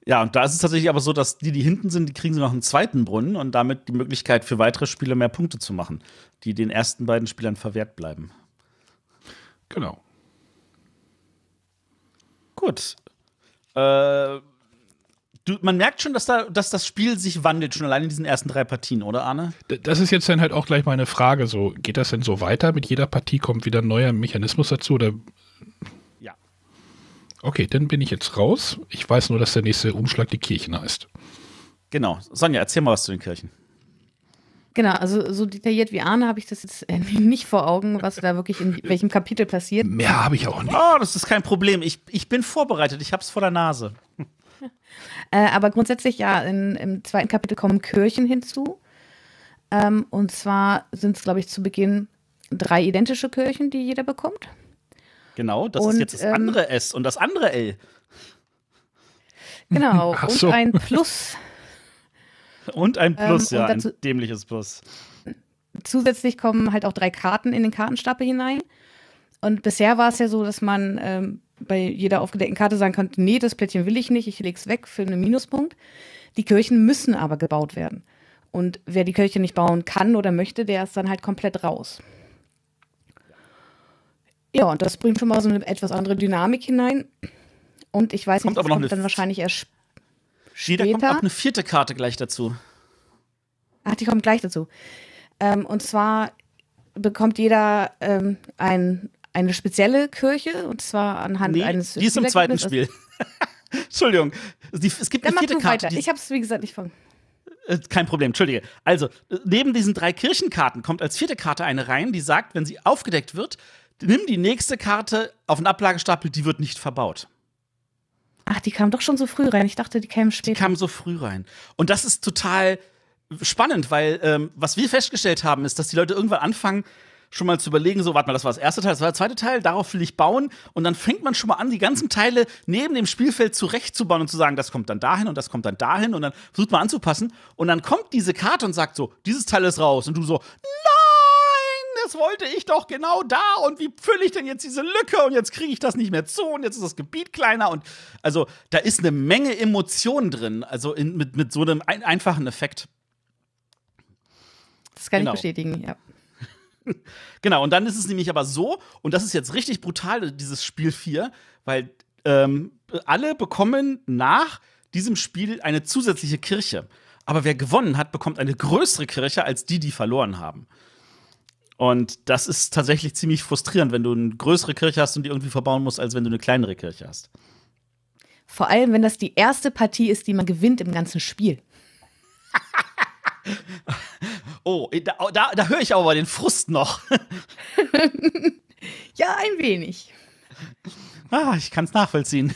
[SPEAKER 4] Ja, und da ist es tatsächlich aber so, dass die, die hinten sind, die kriegen sie noch einen zweiten Brunnen und damit die Möglichkeit für weitere Spieler mehr Punkte zu machen, die den ersten beiden Spielern verwehrt bleiben. Genau. Gut. Äh, du, man merkt schon, dass, da, dass das Spiel sich wandelt, schon allein in diesen ersten drei Partien, oder Arne?
[SPEAKER 3] Das ist jetzt dann halt auch gleich meine Frage. So, geht das denn so weiter? Mit jeder Partie kommt wieder ein neuer Mechanismus dazu? Oder? Ja. Okay, dann bin ich jetzt raus. Ich weiß nur, dass der nächste Umschlag die Kirchen heißt.
[SPEAKER 4] Genau. Sonja, erzähl mal was zu den Kirchen.
[SPEAKER 2] Genau, also so detailliert wie Arne habe ich das jetzt nicht vor Augen, was da wirklich in welchem Kapitel passiert. Mehr habe
[SPEAKER 4] ich auch nicht. Oh, das ist kein Problem. Ich, ich bin vorbereitet. Ich habe es vor der Nase.
[SPEAKER 2] äh, aber grundsätzlich ja, in, im zweiten Kapitel kommen Kirchen hinzu. Ähm, und zwar sind es, glaube ich, zu Beginn drei identische Kirchen, die jeder bekommt.
[SPEAKER 4] Genau, das und, ist jetzt das ähm, andere ähm, S und das andere L.
[SPEAKER 2] Genau, so. und ein Plus.
[SPEAKER 4] Und ein ähm, Plus, ähm, ja, dazu, ein dämliches Plus.
[SPEAKER 2] Zusätzlich kommen halt auch drei Karten in den Kartenstapel hinein. Und bisher war es ja so, dass man ähm, bei jeder aufgedeckten Karte sagen konnte, nee, das Plättchen will ich nicht, ich lege es weg für einen Minuspunkt. Die Kirchen müssen aber gebaut werden. Und wer die Kirche nicht bauen kann oder möchte, der ist dann halt komplett raus. Ja, und das bringt schon mal so eine etwas andere Dynamik hinein. Und ich weiß kommt nicht, das kommt dann wahrscheinlich erst
[SPEAKER 4] Später. da kommt auch eine vierte Karte gleich dazu.
[SPEAKER 2] Ach, die kommt gleich dazu. Ähm, und zwar bekommt jeder ähm, ein, eine spezielle Kirche und zwar anhand nee, eines. Die ist im zweiten Spiel.
[SPEAKER 4] Entschuldigung. Die, es gibt Dann eine vierte Karte. ich
[SPEAKER 2] habe es, wie gesagt, nicht von.
[SPEAKER 4] Äh, kein Problem, entschuldige. Also, neben diesen drei Kirchenkarten kommt als vierte Karte eine rein, die sagt, wenn sie aufgedeckt wird, nimm die nächste Karte auf den Ablagestapel, die wird nicht verbaut. Ach, die kam doch schon so früh rein. Ich dachte, die kämen später. Die kam so früh rein. Und das ist total spannend, weil ähm, was wir festgestellt haben, ist, dass die Leute irgendwann anfangen, schon mal zu überlegen, so, warte mal, das war das erste Teil, das war der zweite Teil, darauf will ich bauen. Und dann fängt man schon mal an, die ganzen Teile neben dem Spielfeld zurechtzubauen und zu sagen, das kommt dann dahin und das kommt dann dahin und dann versucht man anzupassen. Und dann kommt diese Karte und sagt so, dieses Teil ist raus. Und du so, nein! das wollte ich doch genau da und wie fülle ich denn jetzt diese Lücke und jetzt kriege ich das nicht mehr zu und jetzt ist das Gebiet kleiner und also da ist eine Menge Emotionen drin, also in, mit, mit so einem ein, einfachen Effekt.
[SPEAKER 2] Das kann genau. ich bestätigen, ja.
[SPEAKER 4] genau, und dann ist es nämlich aber so, und das ist jetzt richtig brutal, dieses Spiel 4, weil ähm, alle bekommen nach diesem Spiel eine zusätzliche Kirche. Aber wer gewonnen hat, bekommt eine größere Kirche als die, die verloren haben. Und das ist tatsächlich ziemlich frustrierend, wenn du eine größere Kirche hast und die irgendwie verbauen musst, als wenn du eine kleinere Kirche hast.
[SPEAKER 2] Vor allem, wenn das die erste Partie ist, die man gewinnt im ganzen Spiel.
[SPEAKER 4] oh, da, da, da höre ich aber den Frust noch. ja,
[SPEAKER 2] ein wenig.
[SPEAKER 4] Ah, ich kann es nachvollziehen.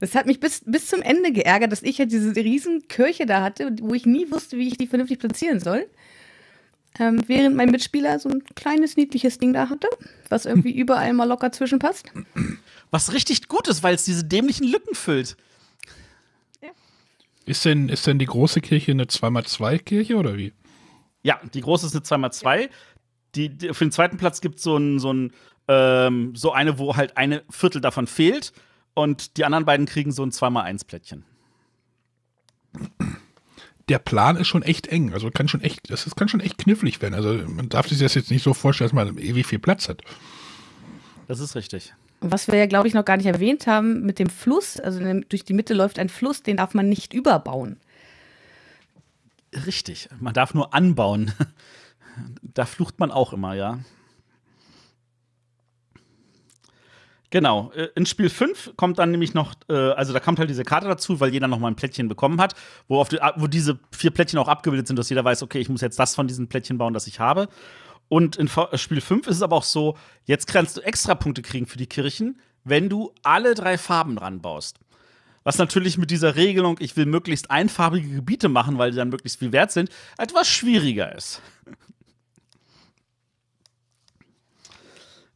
[SPEAKER 2] Das hat mich bis, bis zum Ende geärgert, dass ich ja diese riesen Kirche da hatte, wo ich nie wusste, wie ich die vernünftig platzieren soll. Ähm, während mein Mitspieler so ein kleines niedliches Ding da hatte, was irgendwie überall mal locker zwischenpasst.
[SPEAKER 4] Was richtig gut ist, weil es
[SPEAKER 3] diese dämlichen Lücken füllt. Ja. Ist denn, ist denn die große Kirche eine 2x2-Kirche oder wie?
[SPEAKER 4] Ja, die große ist eine 2x2. Die, die, für den zweiten Platz gibt es so, ein, so, ein, ähm, so eine, wo halt eine Viertel davon fehlt. Und die anderen beiden kriegen so ein 2x1-Plättchen
[SPEAKER 3] der Plan ist schon echt eng. Also kann schon echt, das kann schon echt knifflig werden. Also man darf sich das jetzt nicht so vorstellen, dass man ewig eh viel Platz hat. Das ist richtig.
[SPEAKER 2] Was wir ja, glaube ich, noch gar nicht erwähnt haben, mit dem Fluss, also durch die Mitte läuft ein Fluss, den darf man nicht überbauen.
[SPEAKER 4] Richtig, man darf nur anbauen. Da flucht man auch immer, ja. Genau. Äh, in Spiel 5 kommt dann nämlich noch, äh, also da kommt halt diese Karte dazu, weil jeder noch mal ein Plättchen bekommen hat, wo, die, ah, wo diese vier Plättchen auch abgebildet sind, dass jeder weiß, okay, ich muss jetzt das von diesen Plättchen bauen, das ich habe. Und in äh, Spiel 5 ist es aber auch so, jetzt kannst du extra Punkte kriegen für die Kirchen, wenn du alle drei Farben dran baust. Was natürlich mit dieser Regelung, ich will möglichst einfarbige Gebiete machen, weil die dann möglichst viel wert sind, etwas schwieriger ist.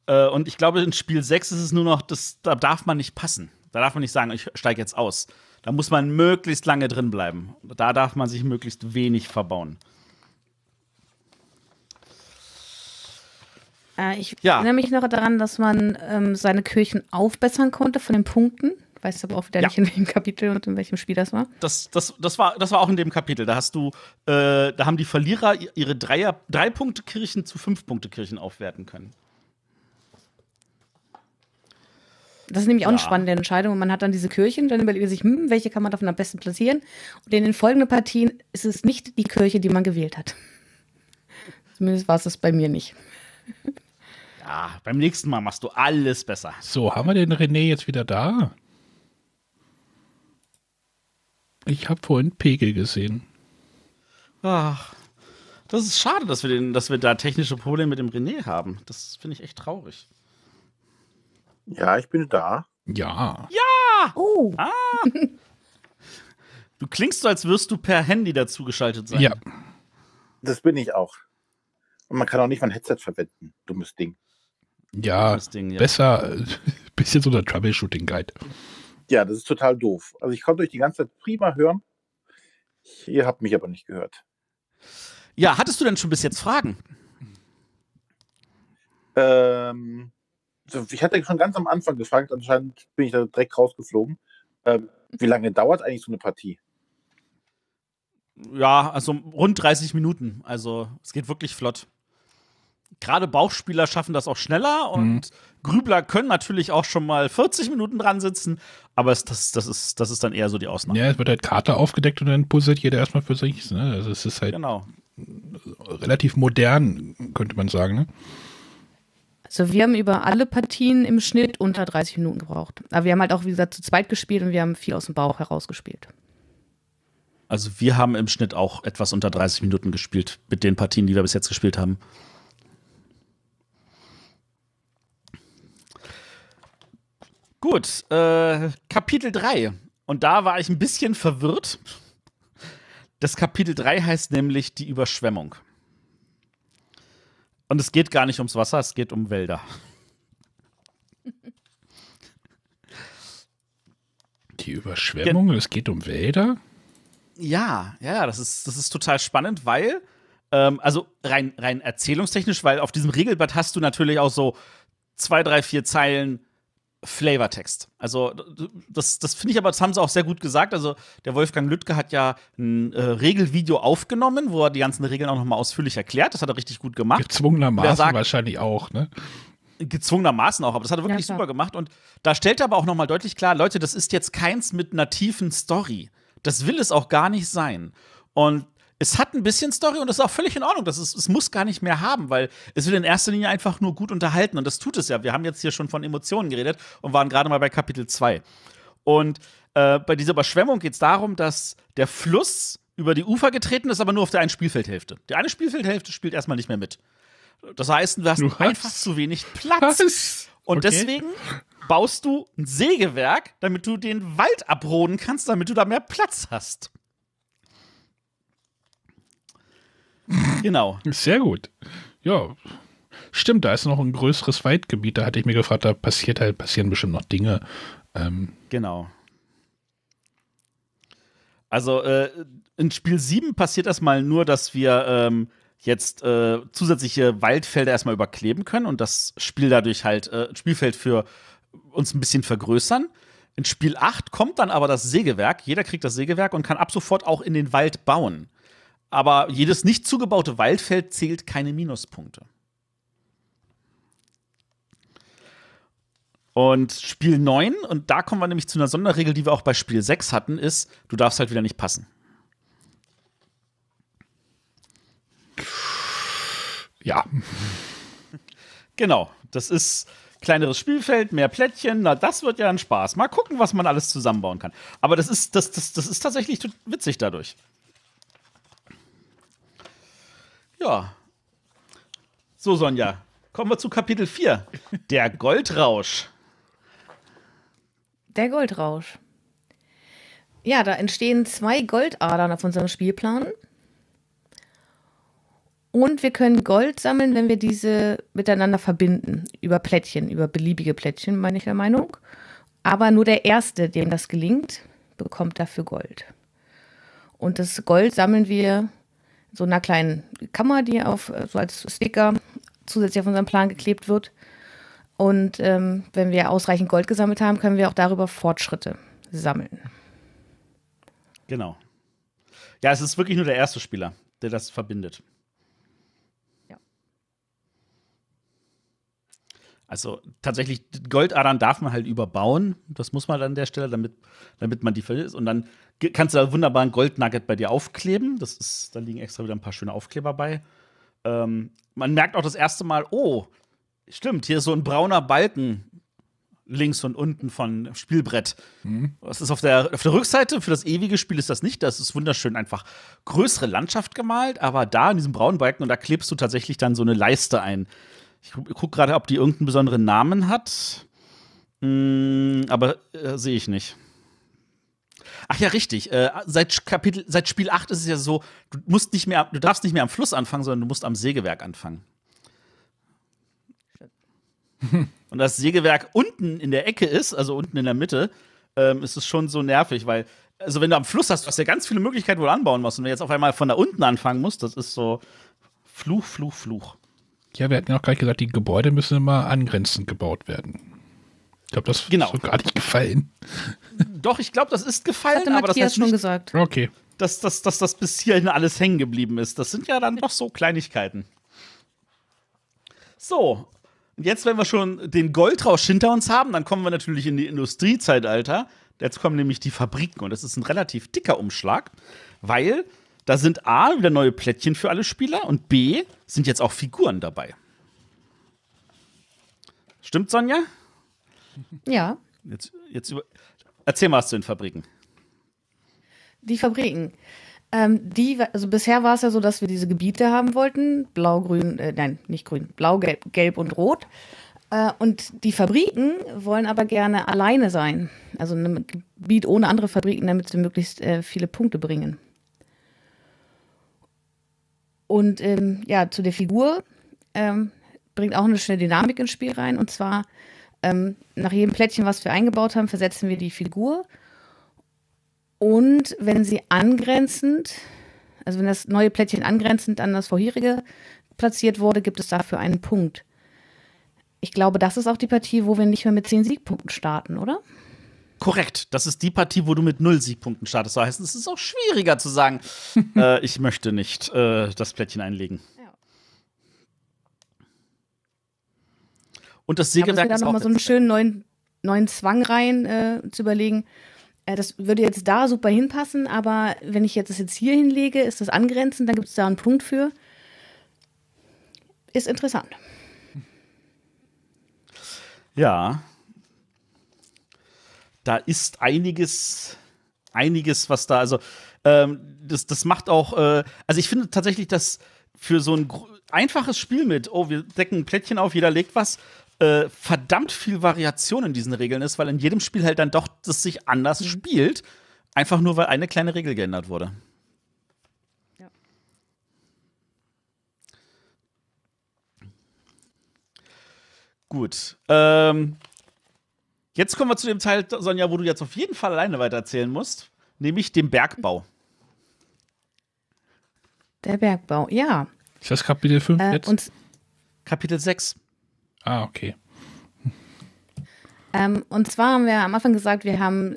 [SPEAKER 4] Äh, und ich glaube, in Spiel 6 ist es nur noch, das, da darf man nicht passen. Da darf man nicht sagen, ich steige jetzt aus. Da muss man möglichst lange drin bleiben. Da darf man sich möglichst wenig verbauen.
[SPEAKER 2] Äh, ich ja. erinnere mich noch daran, dass man ähm, seine Kirchen aufbessern konnte von den Punkten. Weißt du aber auch wieder ja. nicht, in welchem Kapitel und in welchem Spiel das war?
[SPEAKER 4] Das, das, das, war, das war auch in dem Kapitel. Da hast du, äh, da haben die Verlierer ihre Dreier, Drei-Punkte-Kirchen zu Fünf-Punkte-Kirchen aufwerten können. Das ist nämlich auch ja. eine spannende
[SPEAKER 2] Entscheidung. Und man hat dann diese Kirchen, dann überlegt man sich, hm, welche kann man davon am besten platzieren. Und in den folgenden Partien ist es nicht die Kirche, die man gewählt hat. Zumindest war es das bei mir nicht.
[SPEAKER 4] Ja, beim nächsten Mal machst du alles besser.
[SPEAKER 3] So, haben wir den René jetzt wieder da? Ich habe vorhin Pegel gesehen.
[SPEAKER 4] Ach, das ist schade, dass wir, den, dass wir da technische Probleme mit dem René haben. Das finde ich echt traurig. Ja, ich bin da. Ja.
[SPEAKER 3] Ja! Oh. Ah.
[SPEAKER 4] Du klingst so, als wirst du per Handy dazugeschaltet
[SPEAKER 1] sein. Ja. Das bin ich auch. Und man kann auch nicht mein Headset verwenden. Dummes Ding. Ja, Dummes Ding, ja. besser.
[SPEAKER 3] Bisschen so der Troubleshooting-Guide.
[SPEAKER 1] Ja, das ist total doof. Also ich konnte euch die ganze Zeit prima hören. Ihr habt mich aber nicht gehört.
[SPEAKER 4] Ja, hattest du denn schon bis jetzt Fragen?
[SPEAKER 1] Ähm, ich hatte schon ganz am Anfang gefragt, anscheinend bin ich da direkt rausgeflogen. Ähm, wie lange dauert eigentlich so eine Partie?
[SPEAKER 4] Ja, also rund 30 Minuten. Also es geht wirklich flott. Gerade Bauchspieler schaffen das auch schneller mhm. und mhm. Grübler können natürlich auch schon mal 40 Minuten dran sitzen,
[SPEAKER 3] aber es, das, das, ist, das ist dann eher so die Ausnahme. Ja, es wird halt Karte aufgedeckt und dann puzzelt jeder erstmal für sich. Ne? Also es ist halt genau. relativ modern, könnte man sagen. Ne?
[SPEAKER 2] Also wir haben über alle Partien im Schnitt unter 30 Minuten gebraucht. Aber wir haben halt auch, wie gesagt, zu zweit gespielt und wir haben viel aus dem Bauch herausgespielt.
[SPEAKER 4] Also wir haben im Schnitt auch etwas unter 30 Minuten gespielt mit den Partien, die wir bis jetzt gespielt haben. Gut, äh, Kapitel 3. Und da war ich ein bisschen verwirrt. Das Kapitel 3 heißt nämlich die Überschwemmung. Und es geht gar nicht ums Wasser, es geht um Wälder.
[SPEAKER 3] Die Überschwemmung, ja. es geht um Wälder?
[SPEAKER 4] Ja, ja, das ist, das ist total spannend, weil, ähm, also rein, rein erzählungstechnisch, weil auf diesem Regelblatt hast du natürlich auch so zwei, drei, vier Zeilen Flavortext. Also das, das finde ich aber, das haben sie auch sehr gut gesagt. Also der Wolfgang Lüttke hat ja ein äh, Regelvideo aufgenommen, wo er die ganzen Regeln auch nochmal ausführlich erklärt. Das hat er richtig gut gemacht. Gezwungenermaßen sagt, wahrscheinlich auch, ne? Gezwungenermaßen auch, aber das hat er wirklich ja, super gemacht. Und da stellt er aber auch nochmal deutlich klar, Leute, das ist jetzt keins mit einer tiefen Story. Das will es auch gar nicht sein. Und es hat ein bisschen Story und das ist auch völlig in Ordnung. Das ist, es muss gar nicht mehr haben, weil es wird in erster Linie einfach nur gut unterhalten und das tut es ja. Wir haben jetzt hier schon von Emotionen geredet und waren gerade mal bei Kapitel 2. Und äh, bei dieser Überschwemmung geht es darum, dass der Fluss über die Ufer getreten ist, aber nur auf der einen Spielfeldhälfte. Die eine Spielfeldhälfte spielt erstmal nicht mehr mit. Das heißt, du hast du einfach zu wenig Platz. Was? Und okay. deswegen baust du ein Sägewerk, damit du den Wald abroden kannst, damit du da mehr Platz hast.
[SPEAKER 3] Genau. Sehr gut. Ja, stimmt, da ist noch ein größeres Waldgebiet. Da hatte ich mir gefragt, da passiert halt, passieren bestimmt noch Dinge. Ähm. Genau.
[SPEAKER 4] Also äh,
[SPEAKER 3] in Spiel 7
[SPEAKER 4] passiert erstmal nur, dass wir ähm, jetzt äh, zusätzliche Waldfelder erstmal überkleben können und das Spiel dadurch halt, äh, Spielfeld für uns ein bisschen vergrößern. In Spiel 8 kommt dann aber das Sägewerk. Jeder kriegt das Sägewerk und kann ab sofort auch in den Wald bauen. Aber jedes nicht zugebaute Waldfeld zählt keine Minuspunkte. Und Spiel 9, und da kommen wir nämlich zu einer Sonderregel, die wir auch bei Spiel 6 hatten, ist, du darfst halt wieder nicht passen. Ja. Genau, das ist kleineres Spielfeld, mehr Plättchen, na, das wird ja ein Spaß. Mal gucken, was man alles zusammenbauen kann. Aber das ist, das, das, das ist tatsächlich witzig dadurch. Ja. So, Sonja, kommen wir zu Kapitel 4. Der Goldrausch.
[SPEAKER 2] Der Goldrausch. Ja, da entstehen zwei Goldadern auf unserem Spielplan. Und wir können Gold sammeln, wenn wir diese miteinander verbinden. Über Plättchen, über beliebige Plättchen, meine ich der Meinung. Aber nur der Erste, dem das gelingt, bekommt dafür Gold. Und das Gold sammeln wir so einer kleinen Kammer, die auf äh, so als Sticker zusätzlich auf unseren Plan geklebt wird. Und ähm, wenn wir ausreichend Gold gesammelt haben, können wir auch darüber Fortschritte sammeln.
[SPEAKER 4] Genau. Ja, es ist wirklich nur der erste Spieler, der das verbindet. Ja. Also tatsächlich, Goldadern darf man halt überbauen. Das muss man an der Stelle, damit, damit man die verliert. Und dann kannst du da wunderbar ein Goldnugget bei dir aufkleben. Das ist, da liegen extra wieder ein paar schöne Aufkleber bei. Ähm, man merkt auch das erste Mal, oh, stimmt, hier ist so ein brauner Balken links und unten von Spielbrett. Mhm. Das ist auf der, auf der Rückseite für das ewige Spiel ist das nicht. Das ist wunderschön einfach größere Landschaft gemalt, aber da in diesem braunen Balken und da klebst du tatsächlich dann so eine Leiste ein. Ich gucke gerade, ob die irgendeinen besonderen Namen hat. Hm, aber äh, sehe ich nicht. Ach ja, richtig. Äh, seit, Kapitel, seit Spiel 8 ist es ja so, du, musst nicht mehr, du darfst nicht mehr am Fluss anfangen, sondern du musst am Sägewerk anfangen. und das Sägewerk unten in der Ecke ist, also unten in der Mitte, ähm, ist es schon so nervig, weil, also wenn du am Fluss hast, du hast ja ganz viele Möglichkeiten, wo du anbauen musst. Und wenn du jetzt auf einmal von da unten anfangen musst, das ist so
[SPEAKER 3] Fluch, Fluch, Fluch. Ja, wir hatten ja auch gleich gesagt, die Gebäude müssen immer angrenzend gebaut werden glaube, das genau. ist so gar nicht gefallen. Doch, ich glaube, das ist gefallen. Hatte aber Matthias das heißt schon gesagt. Okay. Dass, dass, dass das bis hierhin alles
[SPEAKER 4] hängen geblieben ist. Das sind ja dann doch so Kleinigkeiten. So, und jetzt, wenn wir schon den Goldrausch hinter uns haben, dann kommen wir natürlich in die Industriezeitalter. Jetzt kommen nämlich die Fabriken und das ist ein relativ dicker Umschlag, weil da sind A, wieder neue Plättchen für alle Spieler und B, sind jetzt auch Figuren dabei. Stimmt, Sonja? Ja. Jetzt, jetzt über Erzähl mal was zu den Fabriken.
[SPEAKER 2] Die Fabriken. Ähm, die, also bisher war es ja so, dass wir diese Gebiete haben wollten. Blau, grün, äh, nein, nicht grün, blau, gelb, gelb und rot. Äh, und die Fabriken wollen aber gerne alleine sein. Also ein Gebiet ohne andere Fabriken, damit sie möglichst äh, viele Punkte bringen. Und ähm, ja, zu der Figur ähm, bringt auch eine schöne Dynamik ins Spiel rein. Und zwar ähm, nach jedem Plättchen, was wir eingebaut haben, versetzen wir die Figur. Und wenn sie angrenzend, also wenn das neue Plättchen angrenzend an das vorherige platziert wurde, gibt es dafür einen Punkt. Ich glaube, das ist auch die Partie, wo wir nicht mehr mit zehn Siegpunkten starten, oder? Korrekt.
[SPEAKER 4] Das ist die Partie, wo du mit null Siegpunkten startest. Das heißt, es ist auch schwieriger zu sagen, äh, ich möchte nicht äh, das Plättchen einlegen. Und das Sägewerk Aber es ist auch nochmal so einen
[SPEAKER 2] schönen neuen, neuen Zwang rein äh, zu überlegen. Äh, das würde jetzt da super hinpassen, aber wenn ich jetzt das jetzt hier hinlege, ist das angrenzend, dann gibt es da einen Punkt für. Ist interessant.
[SPEAKER 4] Ja. Da ist einiges, einiges, was da, also ähm, das, das macht auch, äh, also ich finde tatsächlich, dass für so ein einfaches Spiel mit, oh, wir decken ein Plättchen auf, jeder legt was, äh, verdammt viel Variation in diesen Regeln ist, weil in jedem Spiel halt dann doch das sich anders mhm. spielt, einfach nur weil eine kleine Regel geändert wurde. Ja. Gut. Ähm, jetzt kommen wir zu dem Teil, Sonja, wo du jetzt auf jeden Fall alleine weitererzählen musst, nämlich dem Bergbau.
[SPEAKER 2] Der Bergbau, ja.
[SPEAKER 3] Ist das Kapitel 5 äh, jetzt?
[SPEAKER 2] Kapitel 6. Ah, okay. Ähm, und zwar haben wir am Anfang gesagt, wir haben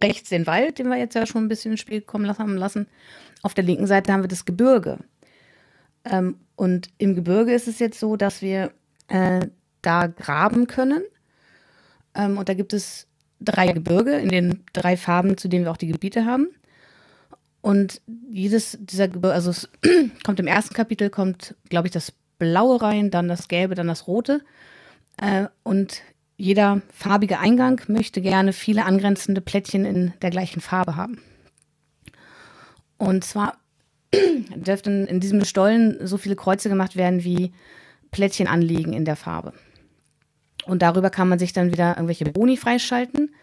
[SPEAKER 2] rechts den Wald, den wir jetzt ja schon ein bisschen ins Spiel kommen lassen, haben lassen. Auf der linken Seite haben wir das Gebirge. Ähm, und im Gebirge ist es jetzt so, dass wir äh, da graben können. Ähm, und da gibt es drei Gebirge in den drei Farben, zu denen wir auch die Gebiete haben. Und jedes dieser Gebirge, also es kommt im ersten Kapitel, kommt, glaube ich, das Blaue rein, dann das Gelbe, dann das Rote. Äh, und jeder farbige Eingang möchte gerne viele angrenzende Plättchen in der gleichen Farbe haben. Und zwar dürften in diesem Stollen so viele Kreuze gemacht werden, wie Plättchen anliegen in der Farbe. Und darüber kann man sich dann wieder irgendwelche Boni freischalten.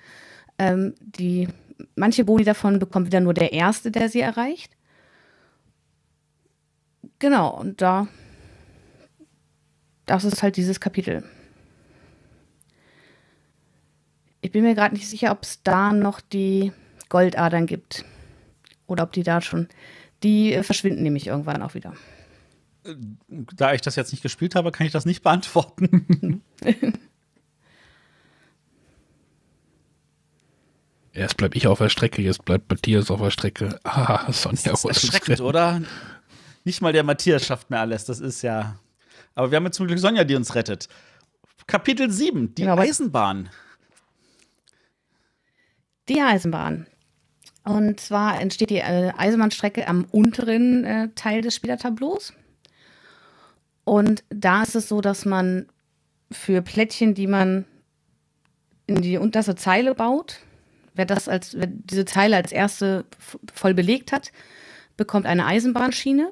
[SPEAKER 2] Ähm, die, manche Boni davon bekommt wieder nur der Erste, der sie erreicht. Genau, und da das ist halt dieses Kapitel. Ich bin mir gerade nicht sicher, ob es da noch die Goldadern gibt. Oder ob die da schon. Die äh, verschwinden nämlich irgendwann auch wieder.
[SPEAKER 4] Da ich das jetzt nicht gespielt habe, kann ich das nicht beantworten.
[SPEAKER 3] Erst bleibe ich auf der Strecke, jetzt bleibt Matthias auf der Strecke. Ah, Sonja ist das erschreckend,
[SPEAKER 4] oder? Nicht mal der Matthias schafft mehr alles. Das ist ja aber wir haben jetzt zum Glück Sonja, die uns rettet. Kapitel 7, die genau, Eisenbahn.
[SPEAKER 2] Die Eisenbahn. Und zwar entsteht die äh, Eisenbahnstrecke am unteren äh, Teil des Spielertableaus. Und da ist es so, dass man für Plättchen, die man in die unterste Zeile baut, wer, das als, wer diese Zeile als erste voll belegt hat, bekommt eine Eisenbahnschiene.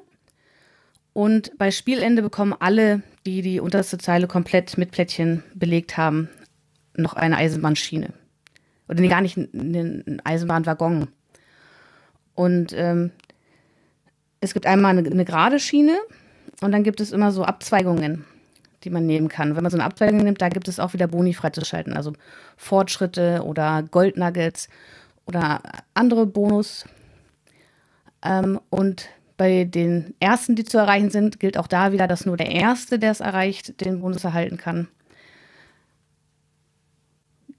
[SPEAKER 2] Und bei Spielende bekommen alle, die die unterste Zeile komplett mit Plättchen belegt haben, noch eine Eisenbahnschiene. Oder nee, gar nicht einen Eisenbahnwaggon. Und ähm, es gibt einmal eine, eine gerade Schiene und dann gibt es immer so Abzweigungen, die man nehmen kann. Wenn man so eine Abzweigung nimmt, da gibt es auch wieder Boni freizuschalten. Also Fortschritte oder Goldnuggets oder andere Bonus. Ähm, und bei den ersten, die zu erreichen sind, gilt auch da wieder, dass nur der erste, der es erreicht, den Bonus erhalten kann.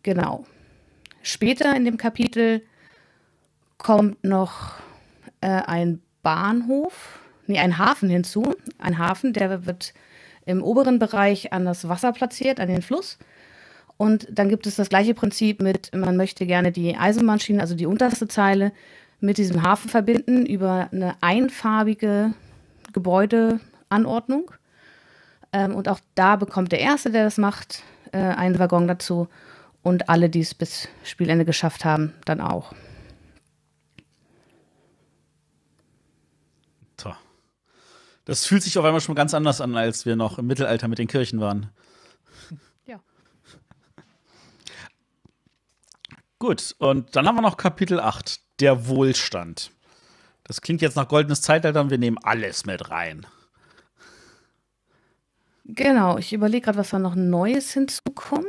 [SPEAKER 2] Genau. Später in dem Kapitel kommt noch äh, ein Bahnhof, nee, ein Hafen hinzu. Ein Hafen, der wird im oberen Bereich an das Wasser platziert, an den Fluss. Und dann gibt es das gleiche Prinzip mit, man möchte gerne die Eisenbahnschiene, also die unterste Zeile, mit diesem Hafen verbinden über eine einfarbige Gebäudeanordnung. Ähm, und auch da bekommt der Erste, der das macht, äh, einen Waggon dazu und alle, die es bis Spielende geschafft haben, dann auch.
[SPEAKER 4] Tja. Das fühlt sich auf einmal schon ganz anders an, als wir noch im Mittelalter mit den Kirchen waren. Ja. Gut, und dann haben wir noch Kapitel 8 der Wohlstand. Das klingt jetzt nach goldenes Zeitalter und wir nehmen alles mit rein.
[SPEAKER 2] Genau, ich überlege gerade, was da noch Neues hinzukommt.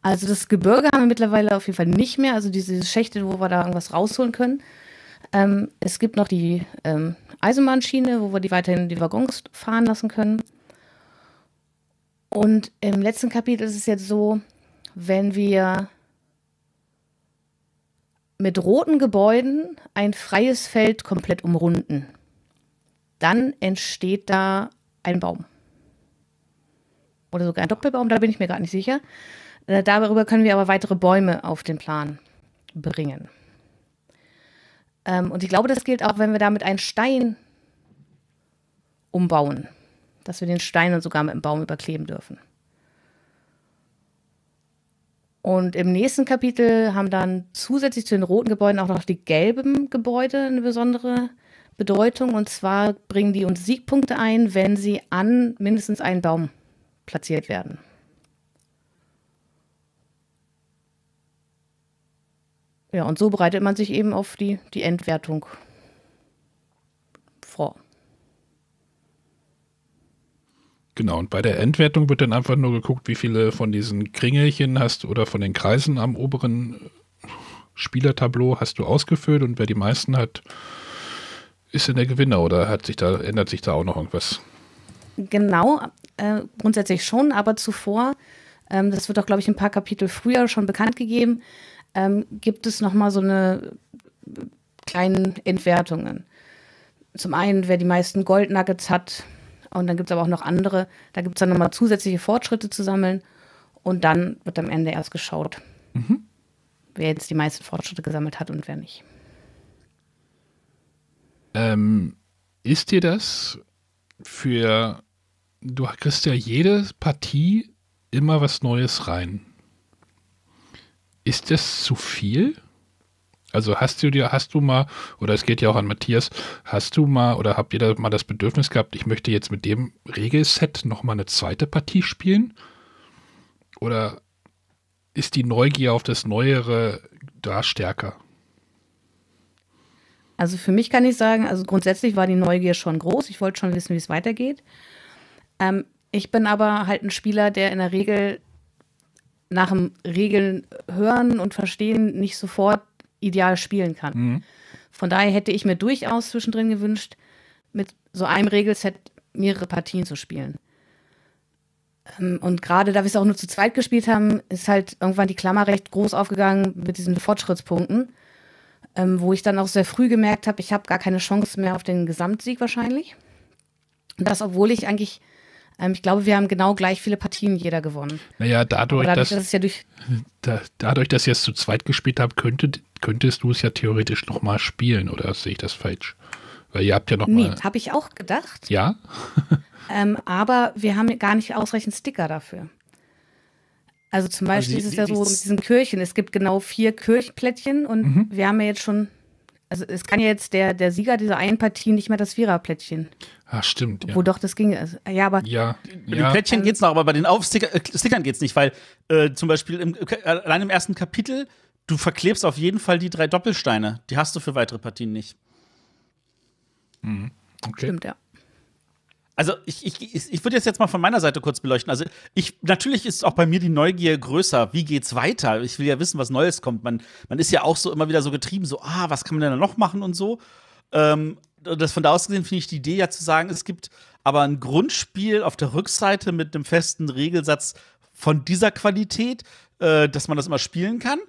[SPEAKER 2] Also das Gebirge haben wir mittlerweile auf jeden Fall nicht mehr, also diese Schächte, wo wir da irgendwas rausholen können. Ähm, es gibt noch die ähm, Eisenbahnschiene, wo wir die weiterhin die Waggons fahren lassen können. Und im letzten Kapitel ist es jetzt so, wenn wir mit roten Gebäuden ein freies Feld komplett umrunden. Dann entsteht da ein Baum. Oder sogar ein Doppelbaum, da bin ich mir gar nicht sicher. Äh, darüber können wir aber weitere Bäume auf den Plan bringen. Ähm, und ich glaube, das gilt auch, wenn wir damit einen Stein umbauen, dass wir den Stein dann sogar mit dem Baum überkleben dürfen. Und im nächsten Kapitel haben dann zusätzlich zu den roten Gebäuden auch noch die gelben Gebäude eine besondere Bedeutung. Und zwar bringen die uns Siegpunkte ein, wenn sie an mindestens einen Baum platziert werden. Ja, und so bereitet man sich eben auf die, die Endwertung vor.
[SPEAKER 3] Genau, und bei der Endwertung wird dann einfach nur geguckt, wie viele von diesen Kringelchen hast oder von den Kreisen am oberen Spielertableau hast du ausgefüllt und wer die meisten hat, ist in der Gewinner oder hat sich da, ändert sich da auch noch irgendwas?
[SPEAKER 2] Genau, äh, grundsätzlich schon, aber zuvor, ähm, das wird auch, glaube ich, ein paar Kapitel früher schon bekannt gegeben, ähm, gibt es nochmal so eine kleinen Entwertungen. Zum einen, wer die meisten Goldnuggets hat, und dann gibt es aber auch noch andere, da gibt es dann nochmal zusätzliche Fortschritte zu sammeln. Und dann wird am Ende erst geschaut, mhm. wer jetzt die meisten Fortschritte gesammelt hat und wer nicht.
[SPEAKER 3] Ähm, ist dir das für, du kriegst ja jede Partie immer was Neues rein. Ist das zu viel? Also hast du dir, hast du mal, oder es geht ja auch an Matthias, hast du mal oder habt ihr da mal das Bedürfnis gehabt, ich möchte jetzt mit dem Regelset nochmal eine zweite Partie spielen? Oder ist die Neugier auf das Neuere da stärker?
[SPEAKER 2] Also für mich kann ich sagen, also grundsätzlich war die Neugier schon groß. Ich wollte schon wissen, wie es weitergeht. Ähm, ich bin aber halt ein Spieler, der in der Regel nach dem Regeln hören und verstehen nicht sofort ideal spielen kann. Mhm. Von daher hätte ich mir durchaus zwischendrin gewünscht, mit so einem Regelset mehrere Partien zu spielen. Ähm, und gerade da wir es auch nur zu zweit gespielt haben, ist halt irgendwann die Klammer recht groß aufgegangen mit diesen Fortschrittspunkten, ähm, wo ich dann auch sehr früh gemerkt habe, ich habe gar keine Chance mehr auf den Gesamtsieg wahrscheinlich. Und das, obwohl ich eigentlich ähm, ich glaube, wir haben genau gleich viele Partien jeder gewonnen.
[SPEAKER 3] Naja, dadurch, dadurch dass, dass ja da, dadurch, dass ihr es zu zweit gespielt habt, könntet, könntest du es ja theoretisch nochmal spielen, oder sehe ich das falsch? Weil ihr habt ja noch nee, habe
[SPEAKER 2] ich auch gedacht. Ja. ähm, aber wir haben gar nicht ausreichend Sticker dafür. Also zum also Beispiel also, ist es ja so mit diesen Kirchen. Es gibt genau vier Kirchplättchen und mhm. wir haben ja jetzt schon also es kann ja jetzt der, der Sieger dieser einen Partie nicht mehr das Viererplättchen.
[SPEAKER 3] Ah, stimmt. Ja. Wo
[SPEAKER 2] doch das ging. Also, ja, aber ja,
[SPEAKER 4] bei ja. den Plättchen es noch, aber bei den Aufstickern äh, geht es nicht, weil äh, zum Beispiel im, äh, allein im ersten Kapitel, du verklebst auf jeden Fall die drei Doppelsteine. Die hast du für weitere Partien nicht. Mhm. Okay. Stimmt, ja. Also ich, ich, ich würde jetzt, jetzt mal von meiner Seite kurz beleuchten. Also ich natürlich ist auch bei mir die Neugier größer. Wie geht's weiter? Ich will ja wissen, was Neues kommt. Man, man ist ja auch so immer wieder so getrieben, so, ah, was kann man denn noch machen und so. Ähm, das von da aus gesehen finde ich die Idee ja zu sagen, es gibt aber ein Grundspiel auf der Rückseite mit einem festen Regelsatz von dieser Qualität, äh, dass man das immer spielen kann.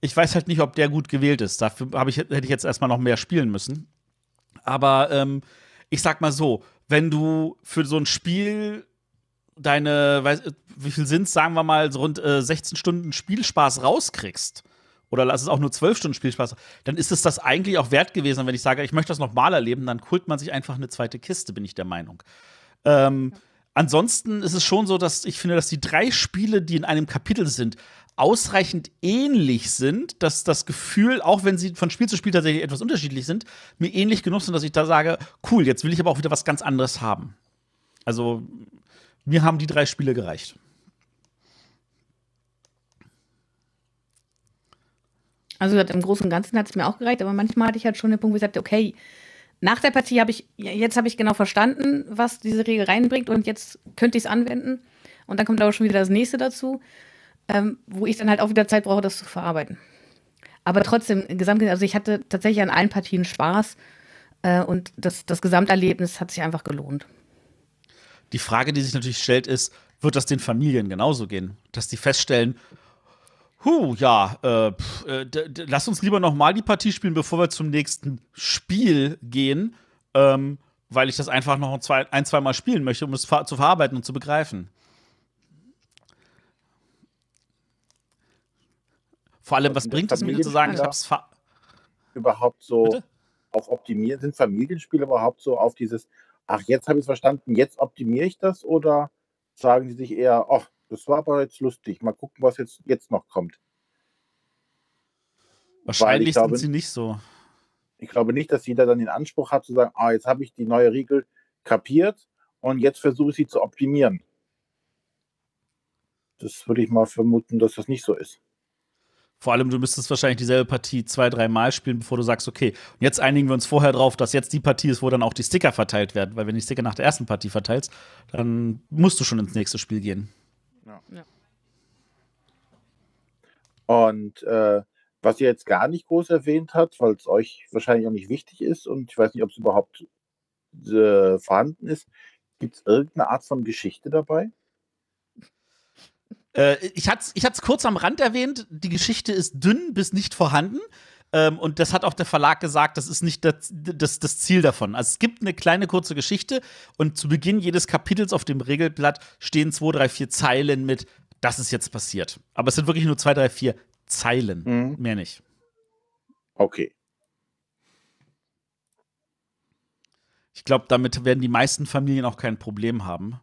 [SPEAKER 4] Ich weiß halt nicht, ob der gut gewählt ist. Dafür ich, hätte ich jetzt erstmal noch mehr spielen müssen. Aber ähm, ich sag mal so, wenn du für so ein Spiel deine, weiß, wie viel sind es, sagen wir mal, so rund äh, 16 Stunden Spielspaß rauskriegst, oder lass es auch nur 12 Stunden Spielspaß, dann ist es das eigentlich auch wert gewesen. Und wenn ich sage, ich möchte das nochmal erleben, dann kult man sich einfach eine zweite Kiste, bin ich der Meinung. Ähm, ja. Ansonsten ist es schon so, dass ich finde, dass die drei Spiele, die in einem Kapitel sind, ausreichend ähnlich sind, dass das Gefühl, auch wenn sie von Spiel zu Spiel tatsächlich etwas unterschiedlich sind, mir ähnlich genug sind, dass ich da sage, cool, jetzt will ich aber auch wieder was ganz anderes haben. Also mir haben die drei Spiele gereicht.
[SPEAKER 2] Also im Großen und Ganzen hat es mir auch gereicht, aber manchmal hatte ich halt schon den Punkt, wo ich sagte, okay, nach der Partie habe ich, jetzt habe ich genau verstanden, was diese Regel reinbringt und jetzt könnte ich es anwenden. Und dann kommt aber schon wieder das nächste dazu ähm, wo ich dann halt auch wieder Zeit brauche, das zu verarbeiten. Aber trotzdem, gesamt, also ich hatte tatsächlich an allen Partien Spaß äh, und das, das Gesamterlebnis hat sich einfach gelohnt.
[SPEAKER 4] Die Frage, die sich natürlich stellt, ist, wird das den Familien genauso gehen? Dass die feststellen, Huh, ja, äh, pff, äh, lass uns lieber nochmal die Partie spielen, bevor wir zum nächsten Spiel gehen, ähm, weil ich das einfach noch ein, zwei, ein, zwei Mal spielen möchte, um es zu verarbeiten und zu begreifen. Vor allem, also was bringt es mir zu sagen, ich habe es
[SPEAKER 1] überhaupt so Bitte? auf optimieren? Sind Familienspiele überhaupt so auf dieses, ach, jetzt habe ich es verstanden, jetzt optimiere ich das? Oder sagen sie sich eher, ach, das war aber jetzt lustig, mal gucken, was jetzt, jetzt noch kommt? Wahrscheinlich sind sie nicht so. Ich glaube nicht, dass jeder dann den Anspruch hat zu sagen, ah, jetzt habe ich die neue Regel kapiert und jetzt versuche ich sie zu optimieren. Das würde ich mal vermuten, dass das nicht so ist.
[SPEAKER 4] Vor allem, du müsstest wahrscheinlich dieselbe Partie zwei, dreimal spielen, bevor du sagst, okay, jetzt einigen wir uns vorher drauf, dass jetzt die Partie ist, wo dann auch die Sticker verteilt werden. Weil wenn die Sticker nach der ersten Partie verteilst, dann musst du schon ins nächste Spiel gehen.
[SPEAKER 1] Ja. ja. Und äh, was ihr jetzt gar nicht groß erwähnt habt, weil es euch wahrscheinlich auch nicht wichtig ist und ich weiß nicht, ob es überhaupt äh, vorhanden ist, gibt es irgendeine Art von Geschichte dabei? Äh, ich hatte es ich kurz am Rand erwähnt,
[SPEAKER 4] die Geschichte ist dünn bis nicht vorhanden. Ähm, und das hat auch der Verlag gesagt, das ist nicht das, das, das, Ziel davon. Also es gibt eine kleine kurze Geschichte und zu Beginn jedes Kapitels auf dem Regelblatt stehen zwei, drei, vier Zeilen mit, das ist jetzt passiert. Aber es sind wirklich nur zwei, drei, vier Zeilen, mhm. mehr nicht. Okay. Ich glaube, damit werden die meisten Familien auch kein Problem haben.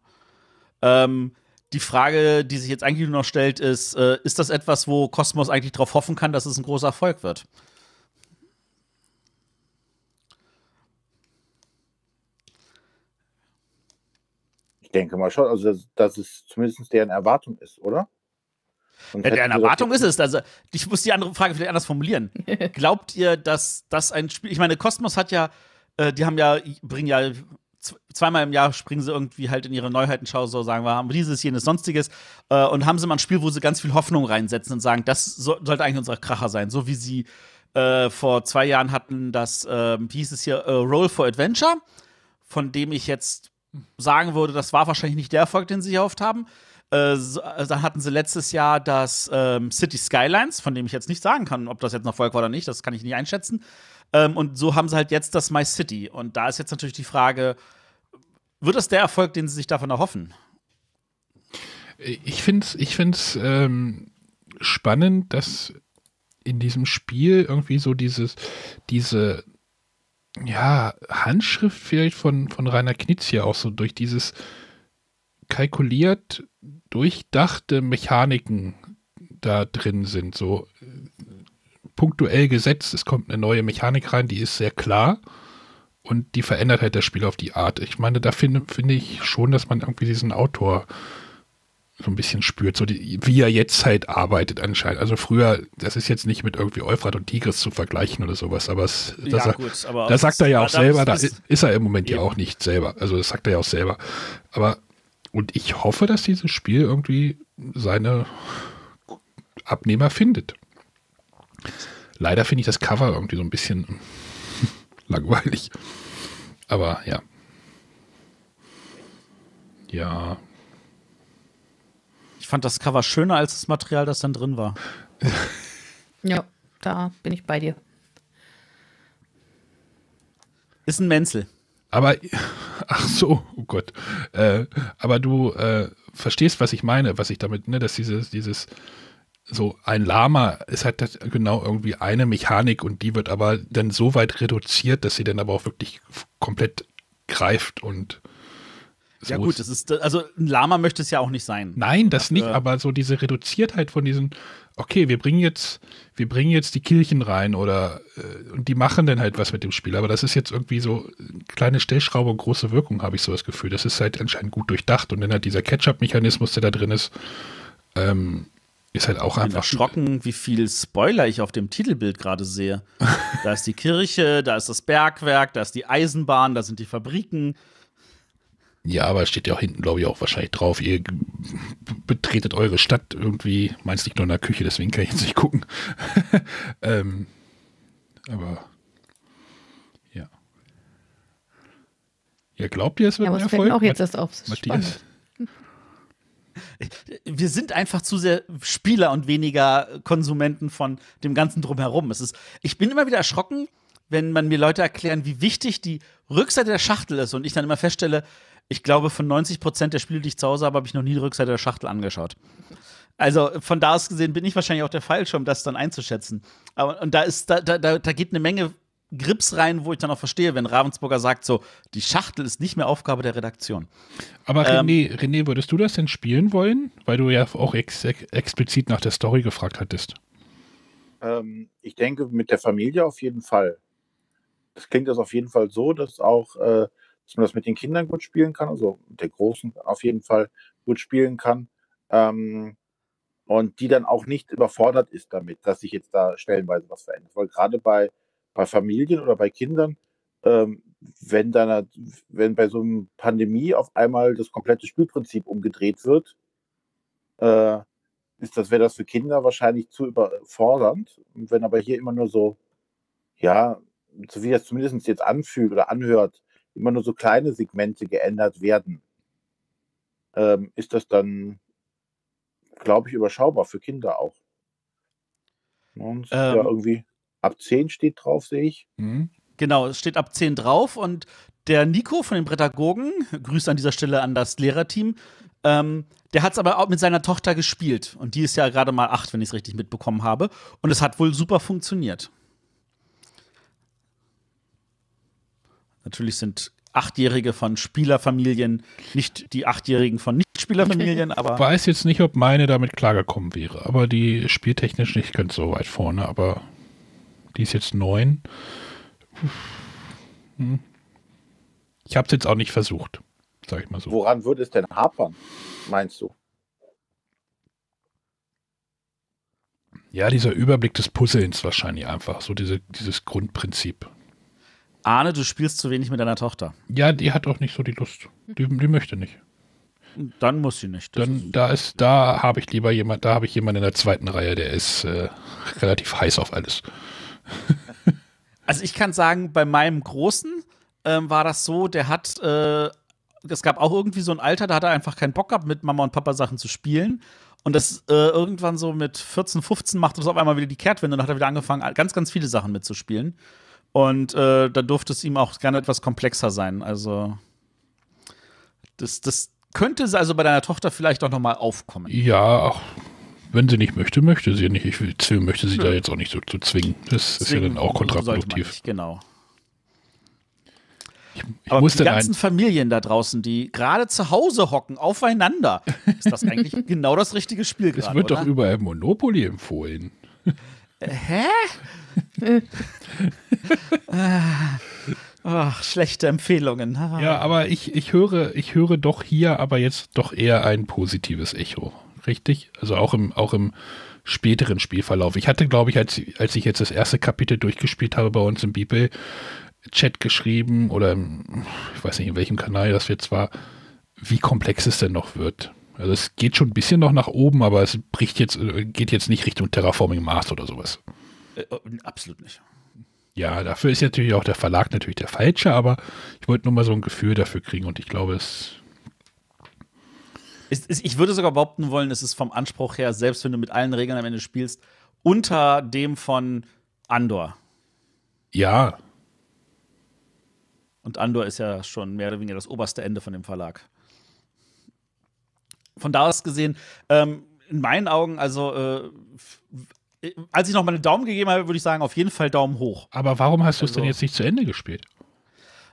[SPEAKER 4] Ähm, die Frage, die sich jetzt eigentlich nur noch stellt, ist, äh, ist das etwas, wo Kosmos eigentlich darauf hoffen kann, dass es ein großer Erfolg wird?
[SPEAKER 1] Ich denke mal schon, also dass, dass es zumindest deren Erwartung ist, oder? ja, deren Erwartung ist es.
[SPEAKER 4] Also, ich muss die andere Frage vielleicht anders formulieren. Glaubt ihr, dass das ein Spiel. Ich meine, Kosmos hat ja, äh, die haben ja, bringen ja zweimal im Jahr springen sie irgendwie halt in ihre Neuheitenschau, so sagen wir, haben dieses, jenes, sonstiges äh, und haben sie mal ein Spiel, wo sie ganz viel Hoffnung reinsetzen und sagen, das so, sollte eigentlich unser Kracher sein, so wie sie äh, vor zwei Jahren hatten das, äh, wie hieß es hier, äh, Roll for Adventure, von dem ich jetzt sagen würde, das war wahrscheinlich nicht der Erfolg, den sie erhofft haben. Äh, äh, dann hatten sie letztes Jahr das ähm, City Skylines, von dem ich jetzt nicht sagen kann, ob das jetzt ein Erfolg war oder nicht, das kann ich nicht einschätzen. Ähm, und so haben sie halt jetzt das My City. Und da ist jetzt natürlich die Frage, wird das der Erfolg, den sie sich davon erhoffen?
[SPEAKER 3] Ich finde es ich find's, ähm, spannend, dass in diesem Spiel irgendwie so dieses, diese ja, Handschrift vielleicht von, von Rainer Knitz hier auch so durch dieses kalkuliert durchdachte Mechaniken da drin sind. So punktuell gesetzt. Es kommt eine neue Mechanik rein, die ist sehr klar und die verändert halt das Spiel auf die Art. Ich meine, da finde find ich schon, dass man irgendwie diesen Autor so ein bisschen spürt, so die, wie er jetzt halt arbeitet anscheinend. Also früher, das ist jetzt nicht mit irgendwie Euphrat und Tigris zu vergleichen oder sowas, aber es, das, ja, gut, aber das sagt er ja auch selber, da ist, er im Moment ja. ja auch nicht selber. Also das sagt er ja auch selber. Aber und ich hoffe, dass dieses Spiel irgendwie seine Abnehmer findet. Leider finde ich das Cover irgendwie so ein bisschen langweilig. Aber ja. Ja.
[SPEAKER 4] Ich fand das Cover schöner als das Material, das dann drin war.
[SPEAKER 2] ja, da bin ich bei dir.
[SPEAKER 3] Ist ein Menzel. Aber, ach so, oh Gott. Äh, aber du äh, verstehst, was ich meine, was ich damit, ne, dass dieses, dieses, so ein Lama ist halt genau irgendwie eine Mechanik und die wird aber dann so weit reduziert, dass sie dann aber auch wirklich komplett greift und so ja gut, das ist also ein Lama möchte es ja auch nicht sein. Nein, das nicht, äh, aber so diese Reduziertheit von diesen okay, wir bringen jetzt wir bringen jetzt die Kirchen rein oder äh, und die machen dann halt was mit dem Spiel, aber das ist jetzt irgendwie so kleine Stellschraube und große Wirkung, habe ich so das Gefühl. Das ist halt anscheinend gut durchdacht und dann hat dieser Ketchup Mechanismus, der da drin ist, ähm, ist halt auch ich bin einfach. erschrocken, wie viel
[SPEAKER 4] Spoiler ich auf dem Titelbild gerade sehe. da ist die Kirche, da ist das Bergwerk, da ist die Eisenbahn, da sind die Fabriken.
[SPEAKER 3] Ja, aber es steht ja auch hinten, glaube ich, auch wahrscheinlich drauf. Ihr betretet eure Stadt irgendwie. Meinst nicht nur in der Küche, deswegen kann ich jetzt nicht gucken. ähm, aber ja. Ja, glaubt ihr, es wird ja, aber ein Erfolg? auch jetzt erst auf. Matthias? Spannend
[SPEAKER 4] wir sind einfach zu sehr Spieler und weniger Konsumenten von dem Ganzen drumherum. Es ist, ich bin immer wieder erschrocken, wenn man mir Leute erklären, wie wichtig die Rückseite der Schachtel ist und ich dann immer feststelle, ich glaube, von 90 Prozent der Spiele, die ich zu Hause habe, habe ich noch nie die Rückseite der Schachtel angeschaut. Also von da aus gesehen bin ich wahrscheinlich auch der Fallschirm, um das dann einzuschätzen. Aber und da ist, da, da, da geht eine Menge Grips rein, wo ich dann auch verstehe, wenn Ravensburger sagt, so, die Schachtel ist nicht mehr Aufgabe der Redaktion. Aber ähm,
[SPEAKER 3] René, René, würdest du das denn spielen wollen? Weil du ja auch ex ex explizit nach der Story gefragt hattest.
[SPEAKER 1] Ähm, ich denke, mit der Familie auf jeden Fall. Das klingt das auf jeden Fall so, dass auch, äh, dass man das mit den Kindern gut spielen kann, also mit der Großen auf jeden Fall gut spielen kann. Ähm, und die dann auch nicht überfordert ist damit, dass sich jetzt da stellenweise was verändert. Weil gerade bei bei Familien oder bei Kindern, ähm, wenn, dann, wenn bei so einer Pandemie auf einmal das komplette Spielprinzip umgedreht wird, äh, ist das, wäre das für Kinder wahrscheinlich zu überfordernd. Äh, Und wenn aber hier immer nur so, ja, so wie das zumindest jetzt anfühlt oder anhört, immer nur so kleine Segmente geändert werden, ähm, ist das dann, glaube ich, überschaubar für Kinder auch. Ne? Und ähm, ja, irgendwie ab 10 steht drauf, sehe ich. Mhm.
[SPEAKER 4] Genau, es steht ab 10 drauf und der Nico von den Prädagogen, Grüße an dieser Stelle an das Lehrerteam, ähm, der hat es aber auch mit seiner Tochter gespielt und die ist ja gerade mal acht, wenn ich es richtig mitbekommen habe. Und es hat wohl super funktioniert. Natürlich sind Achtjährige von Spielerfamilien nicht die Achtjährigen von Nicht-Spielerfamilien, aber. Ich
[SPEAKER 3] weiß jetzt nicht, ob meine damit klargekommen wäre, aber die spieltechnisch nicht ganz so weit vorne, aber die ist jetzt neun. Hm. Ich habe es jetzt auch nicht versucht,
[SPEAKER 1] sage ich mal so. Woran würde es denn hapern, meinst du? Ja, dieser
[SPEAKER 3] Überblick des Puzzlens wahrscheinlich einfach, so diese, dieses Grundprinzip. Arne, du spielst zu wenig mit deiner Tochter. Ja, die hat auch nicht so die Lust. Die, die möchte nicht. Dann muss sie nicht. dann ist da ist, da habe ich lieber jemand, da habe ich jemanden in der zweiten Reihe, der ist äh, relativ heiß auf alles.
[SPEAKER 4] also ich kann sagen, bei meinem Großen ähm, war das so, der hat, äh, es gab auch irgendwie so ein Alter, da hat er einfach keinen Bock gehabt, mit Mama und Papa Sachen zu spielen. Und das äh, irgendwann so mit 14, 15 macht das auf einmal wieder die Kehrtwende und hat er wieder angefangen, ganz, ganz viele Sachen mitzuspielen. Und äh, da durfte es ihm auch gerne etwas komplexer sein. Also das, das könnte also bei deiner Tochter vielleicht auch noch mal aufkommen.
[SPEAKER 3] Ja, wenn sie nicht möchte, möchte sie nicht. Ich will, möchte sie ja. da hm. jetzt auch nicht so zu zwingen. Das Zwingen ist ja dann auch kontraproduktiv. Nicht, genau.
[SPEAKER 4] Ich, ich Aber die ganzen Familien da draußen, die gerade zu Hause hocken, aufeinander, ist das eigentlich genau das richtige Spiel gerade? Es wird oder? doch überall
[SPEAKER 3] Monopoly empfohlen.
[SPEAKER 4] Hä? Ach, schlechte Empfehlungen. ja,
[SPEAKER 3] aber ich, ich, höre, ich höre doch hier aber jetzt doch eher ein positives Echo richtig? Also auch im, auch im späteren Spielverlauf. Ich hatte, glaube ich, als, als ich jetzt das erste Kapitel durchgespielt habe bei uns im Bibel-Chat geschrieben oder im, ich weiß nicht in welchem Kanal, das jetzt war, wie komplex es denn noch wird. Also es geht schon ein bisschen noch nach oben, aber es bricht jetzt, geht jetzt nicht Richtung Terraforming Mars oder sowas.
[SPEAKER 4] Äh, oh, absolut nicht.
[SPEAKER 3] Ja, dafür ist natürlich auch der Verlag natürlich der falsche, aber ich wollte nur mal so ein Gefühl dafür kriegen und ich glaube, es
[SPEAKER 4] ist, ist, ich würde sogar behaupten wollen, es ist vom Anspruch her, selbst wenn du mit allen Regeln am Ende spielst, unter dem von Andor. Ja. Und Andor ist ja schon mehr oder weniger das oberste Ende von dem Verlag. Von da aus gesehen, ähm, in meinen Augen, also äh, äh als ich noch meine Daumen gegeben habe, würde ich sagen, auf jeden Fall Daumen hoch.
[SPEAKER 3] Aber warum hast du es denn also jetzt nicht zu Ende gespielt?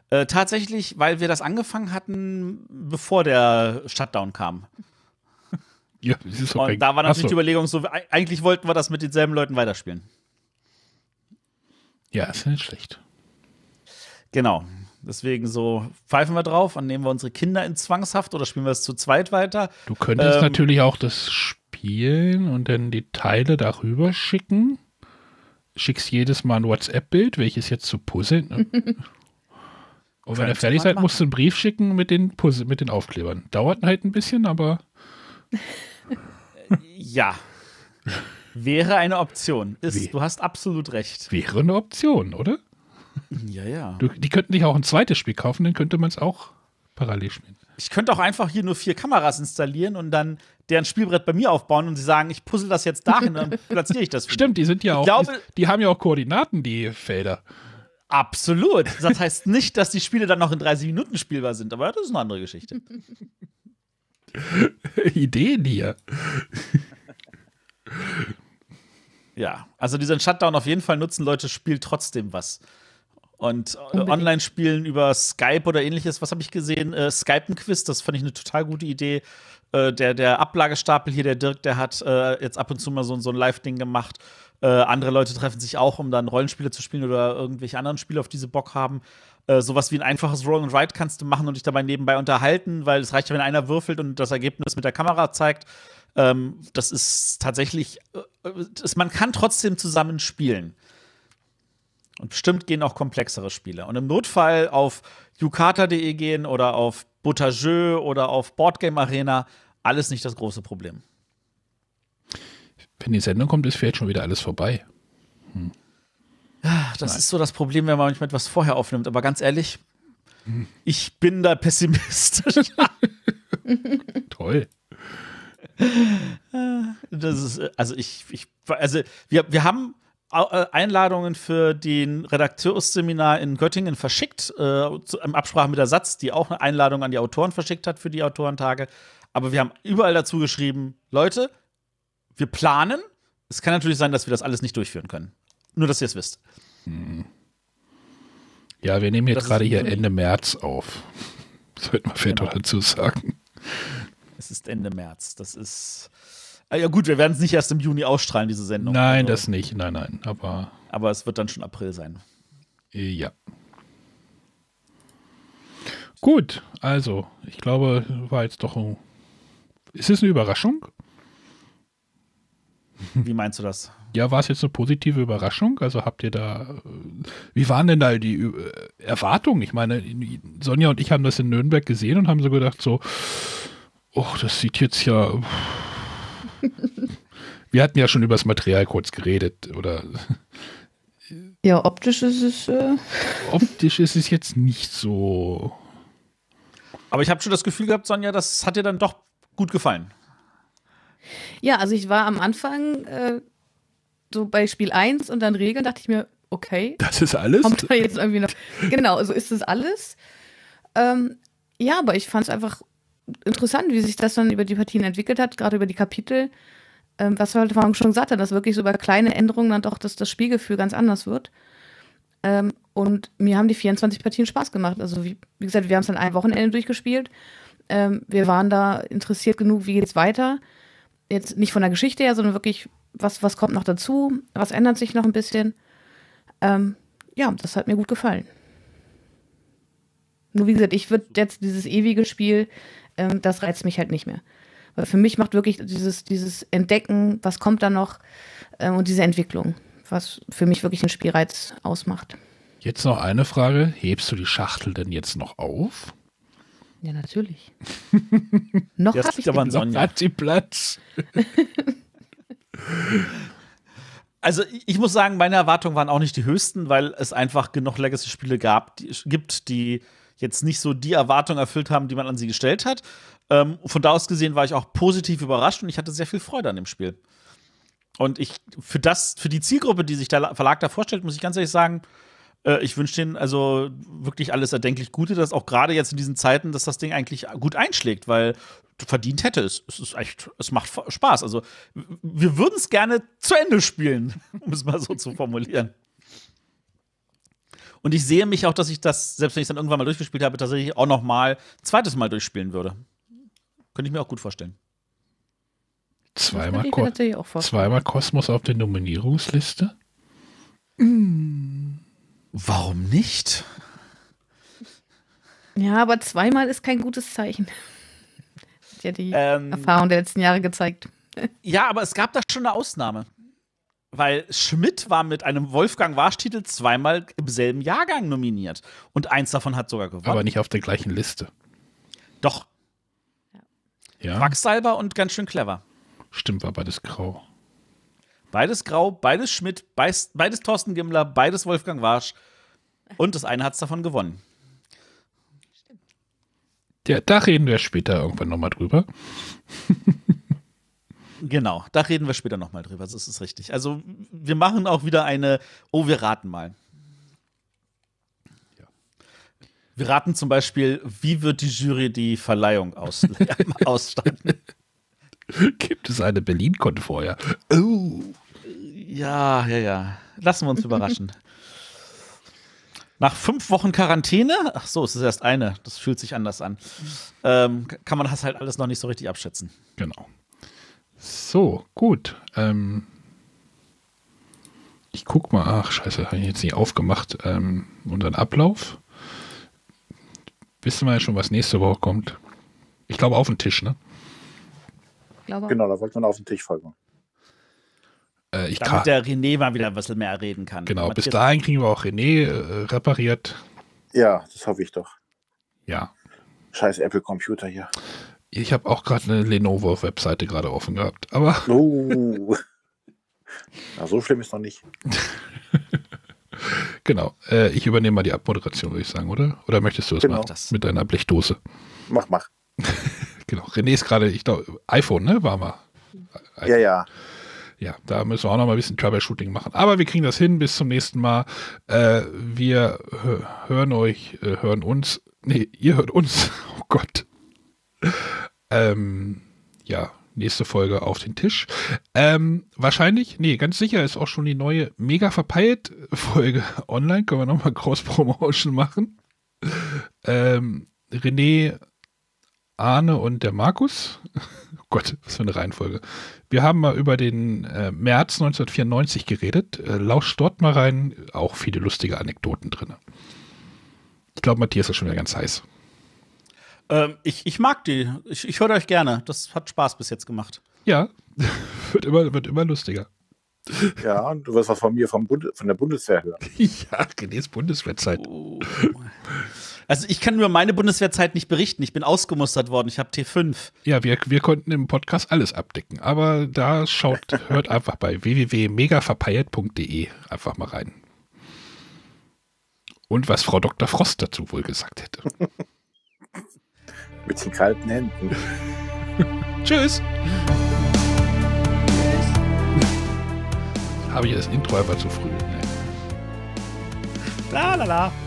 [SPEAKER 4] Äh, tatsächlich, weil wir das angefangen hatten, bevor der Shutdown kam.
[SPEAKER 3] Ja, das ist okay. Und da war natürlich so. die
[SPEAKER 4] Überlegung, so, eigentlich wollten wir das mit denselben Leuten weiterspielen.
[SPEAKER 3] Ja, ist ja nicht schlecht. Genau.
[SPEAKER 4] Deswegen so pfeifen wir drauf und nehmen wir unsere Kinder in Zwangshaft oder spielen wir es zu zweit weiter.
[SPEAKER 3] Du könntest ähm, natürlich auch das spielen und dann die Teile darüber schicken. Schickst jedes Mal ein WhatsApp-Bild, welches jetzt zu puzzeln. Ne? Und wenn ihr fertig seid, musst du einen Brief schicken mit den, Puzzle, mit den Aufklebern. Dauert halt ein bisschen, aber.
[SPEAKER 4] ja. Wäre eine Option.
[SPEAKER 3] Ist, du hast absolut recht. Wäre eine Option, oder?
[SPEAKER 4] Ja, ja. Du,
[SPEAKER 3] die könnten dich auch ein zweites Spiel kaufen, dann könnte man es auch parallel spielen.
[SPEAKER 4] Ich könnte auch einfach hier nur vier Kameras installieren und dann deren Spielbrett bei mir aufbauen und sie sagen, ich puzzle das jetzt dahin und dann platziere ich das. Stimmt, die sind ja auch, glaube, die, die haben ja auch Koordinaten, die Felder. Absolut. Das heißt nicht, dass die Spiele dann noch in 30 Minuten spielbar sind, aber das ist eine andere Geschichte.
[SPEAKER 3] Ideen hier. ja,
[SPEAKER 4] also diesen Shutdown auf jeden Fall nutzen Leute, spielt trotzdem was. Und äh, Online-Spielen über Skype oder ähnliches, was habe ich gesehen? Äh, Skype-Quiz, das fand ich eine total gute Idee. Äh, der, der Ablagestapel hier, der Dirk, der hat äh, jetzt ab und zu mal so, so ein Live-Ding gemacht äh, andere Leute treffen sich auch, um dann Rollenspiele zu spielen oder irgendwelche anderen Spiele, auf die sie Bock haben. Äh, sowas wie ein einfaches Roll and Ride kannst du machen und dich dabei nebenbei unterhalten, weil es reicht ja, wenn einer würfelt und das Ergebnis mit der Kamera zeigt. Ähm, das ist tatsächlich, das, äh, man kann trotzdem zusammen spielen. Und bestimmt gehen auch komplexere Spiele. Und im Notfall auf yukata.de gehen oder auf Butageux oder auf Boardgame Arena. Alles nicht das große Problem.
[SPEAKER 3] Wenn die Sendung kommt, ist vielleicht schon wieder alles vorbei. Hm.
[SPEAKER 4] Ah, das Nein. ist so das Problem, wenn man manchmal etwas vorher aufnimmt. Aber ganz ehrlich, hm. ich bin da pessimistisch.
[SPEAKER 3] Toll.
[SPEAKER 1] Ah,
[SPEAKER 4] das ist, äh, also ich, ich also wir, wir haben äh, Einladungen für den Redakteursseminar in Göttingen verschickt, äh, in Absprache mit der Satz, die auch eine Einladung an die Autoren verschickt hat für die Autorentage. Aber wir haben überall dazu geschrieben, Leute, wir planen. Es kann natürlich sein, dass wir das alles nicht durchführen können. Nur, dass ihr es wisst. Hm.
[SPEAKER 3] Ja, wir nehmen jetzt gerade hier Ende März auf. Sollte man vielleicht genau. dazu sagen. Es ist
[SPEAKER 4] Ende März. Das ist. Ah ja, gut, wir werden es nicht erst im Juni ausstrahlen, diese Sendung. Nein, also. das nicht. Nein, nein. Aber. Aber es wird dann schon April sein. Ja.
[SPEAKER 3] Gut, also, ich glaube, war jetzt doch ein. Ist es eine Überraschung? Wie meinst du das? Ja, war es jetzt eine positive Überraschung? Also habt ihr da, äh, wie waren denn da die äh, Erwartungen? Ich meine, Sonja und ich haben das in Nürnberg gesehen und haben so gedacht, so, oh, das sieht jetzt ja. Wir hatten ja schon über das Material kurz geredet, oder? Ja, optisch ist es. Äh optisch ist es jetzt nicht so.
[SPEAKER 4] Aber ich habe schon das Gefühl gehabt, Sonja, das hat dir dann doch gut
[SPEAKER 3] gefallen.
[SPEAKER 2] Ja, also ich war am Anfang äh, so bei Spiel 1 und dann Regeln dachte ich mir, okay.
[SPEAKER 3] Das ist alles? Kommt da jetzt
[SPEAKER 2] irgendwie noch. genau, so ist das alles. Ähm, ja, aber ich fand es einfach interessant, wie sich das dann über die Partien entwickelt hat, gerade über die Kapitel. Ähm, was wir heute Morgen schon gesagt haben, dass wirklich so über kleine Änderungen dann doch das, das Spielgefühl ganz anders wird. Ähm, und mir haben die 24 Partien Spaß gemacht. Also, wie, wie gesagt, wir haben es dann ein Wochenende durchgespielt. Ähm, wir waren da interessiert genug, wie geht es weiter jetzt nicht von der Geschichte her, sondern wirklich, was, was kommt noch dazu, was ändert sich noch ein bisschen. Ähm, ja, das hat mir gut gefallen. Nur wie gesagt, ich würde jetzt dieses ewige Spiel, ähm, das reizt mich halt nicht mehr. Weil für mich macht wirklich dieses, dieses Entdecken, was kommt da noch ähm, und diese Entwicklung, was für mich wirklich den Spielreiz ausmacht.
[SPEAKER 3] Jetzt noch eine Frage. Hebst du die Schachtel denn jetzt noch auf?
[SPEAKER 2] Ja, natürlich.
[SPEAKER 3] noch habe ich aber den Sonja. Hat die Platz. also
[SPEAKER 4] ich muss sagen, meine Erwartungen waren auch nicht die höchsten, weil es einfach genug Legacy-Spiele gab, die, gibt, die jetzt nicht so die Erwartungen erfüllt haben, die man an sie gestellt hat. Ähm, von da aus gesehen war ich auch positiv überrascht und ich hatte sehr viel Freude an dem Spiel. Und ich für das, für die Zielgruppe, die sich der Verlag da vorstellt, muss ich ganz ehrlich sagen, äh, ich wünsche denen also wirklich alles erdenklich Gute, dass auch gerade jetzt in diesen Zeiten, dass das Ding eigentlich gut einschlägt, weil verdient hätte es. Es ist echt, es macht Spaß. Also wir würden es gerne zu Ende spielen, um es mal so zu formulieren. Und ich sehe mich auch, dass ich das, selbst wenn ich es dann irgendwann mal durchgespielt habe, tatsächlich auch noch mal ein zweites Mal durchspielen würde. Könnte ich mir auch gut vorstellen.
[SPEAKER 3] Zweimal, Ko vorstellen. zweimal Kosmos auf der Nominierungsliste? Mm. Warum nicht?
[SPEAKER 2] Ja, aber zweimal ist kein gutes Zeichen. Das hat ja die ähm, Erfahrung der letzten Jahre gezeigt.
[SPEAKER 4] Ja, aber es gab da schon eine Ausnahme. Weil Schmidt war mit einem Wolfgang Warsch-Titel zweimal im selben Jahrgang nominiert. Und eins davon hat sogar gewonnen. Aber nicht auf der gleichen Liste. Doch. Ja. Quacksalber und ganz schön clever. Stimmt, war beides grau. Beides Grau, beides Schmidt, beides, beides Thorsten Gimmler, beides Wolfgang Warsch. Und das eine hat es davon gewonnen.
[SPEAKER 3] Ja, da reden wir später irgendwann nochmal drüber.
[SPEAKER 4] genau, da reden wir später nochmal drüber. Das ist richtig. Also, wir machen auch wieder eine, oh, wir raten mal. Ja. Wir raten zum Beispiel, wie wird die Jury die Verleihung aus ausstatten?
[SPEAKER 3] Gibt es eine Berlin-Konfeuer? Oh.
[SPEAKER 4] Ja, ja, ja. Lassen wir uns überraschen. Nach fünf Wochen Quarantäne, ach so, es ist erst eine, das fühlt sich anders an, ähm, kann man das halt alles noch nicht so richtig abschätzen.
[SPEAKER 3] Genau. So, gut. Ähm, ich guck mal, ach scheiße, habe ich jetzt nicht aufgemacht, ähm, unseren Ablauf. Wissen wir ja schon, was nächste Woche kommt. Ich glaube auf den Tisch, ne? Glaube. Genau, da wollte man auf den Tisch folgen. Äh, ich Damit der René
[SPEAKER 4] mal
[SPEAKER 1] wieder ein bisschen mehr reden kann.
[SPEAKER 3] Genau, bis dahin kriegen wir auch René äh, repariert.
[SPEAKER 1] Ja, das hoffe ich doch. Ja. Scheiß Apple-Computer hier.
[SPEAKER 3] Ich habe auch gerade eine Lenovo-Webseite gerade offen gehabt,
[SPEAKER 1] aber. Oh. Na, so schlimm ist noch nicht.
[SPEAKER 3] genau. Äh, ich übernehme mal die Abmoderation, würde ich sagen, oder? Oder möchtest du es genau. machen? Mit deiner Blechdose. Mach, mach. genau. René ist gerade, ich glaube, iPhone, ne? War mal. Ja, ja ja, da müssen wir auch noch mal ein bisschen Troubleshooting machen. Aber wir kriegen das hin. Bis zum nächsten Mal. Äh, wir hören euch, äh, hören uns. Nee, ihr hört uns. Oh Gott. Ähm, ja, nächste Folge auf den Tisch. Ähm, wahrscheinlich, nee, ganz sicher ist auch schon die neue mega verpeilt Folge online. Können wir nochmal Cross-Promotion machen. Ähm, René, Arne und der Markus. Gott, was für eine Reihenfolge. Wir haben mal über den äh, März 1994 geredet. Äh, lauscht dort mal rein, auch viele lustige Anekdoten drin. Ich glaube, Matthias ist schon wieder ganz heiß. Ähm, ich, ich mag die. Ich, ich höre euch gerne. Das hat Spaß bis jetzt gemacht. Ja, wird, immer, wird immer lustiger.
[SPEAKER 1] Ja, und du wirst was von mir vom Bund, von der Bundeswehr hören.
[SPEAKER 3] ja, René's Bundeswehrzeit. Oh.
[SPEAKER 4] Also ich kann über meine Bundeswehrzeit nicht berichten. Ich bin ausgemustert worden. Ich habe T5.
[SPEAKER 3] Ja, wir, wir konnten im Podcast alles abdecken. Aber da schaut, hört einfach bei www.megaverpeilt.de einfach mal rein. Und was Frau Dr. Frost dazu wohl gesagt hätte. Mit den kalten Händen. Tschüss. habe ich das Intro einfach zu früh. Ne?
[SPEAKER 4] La la la.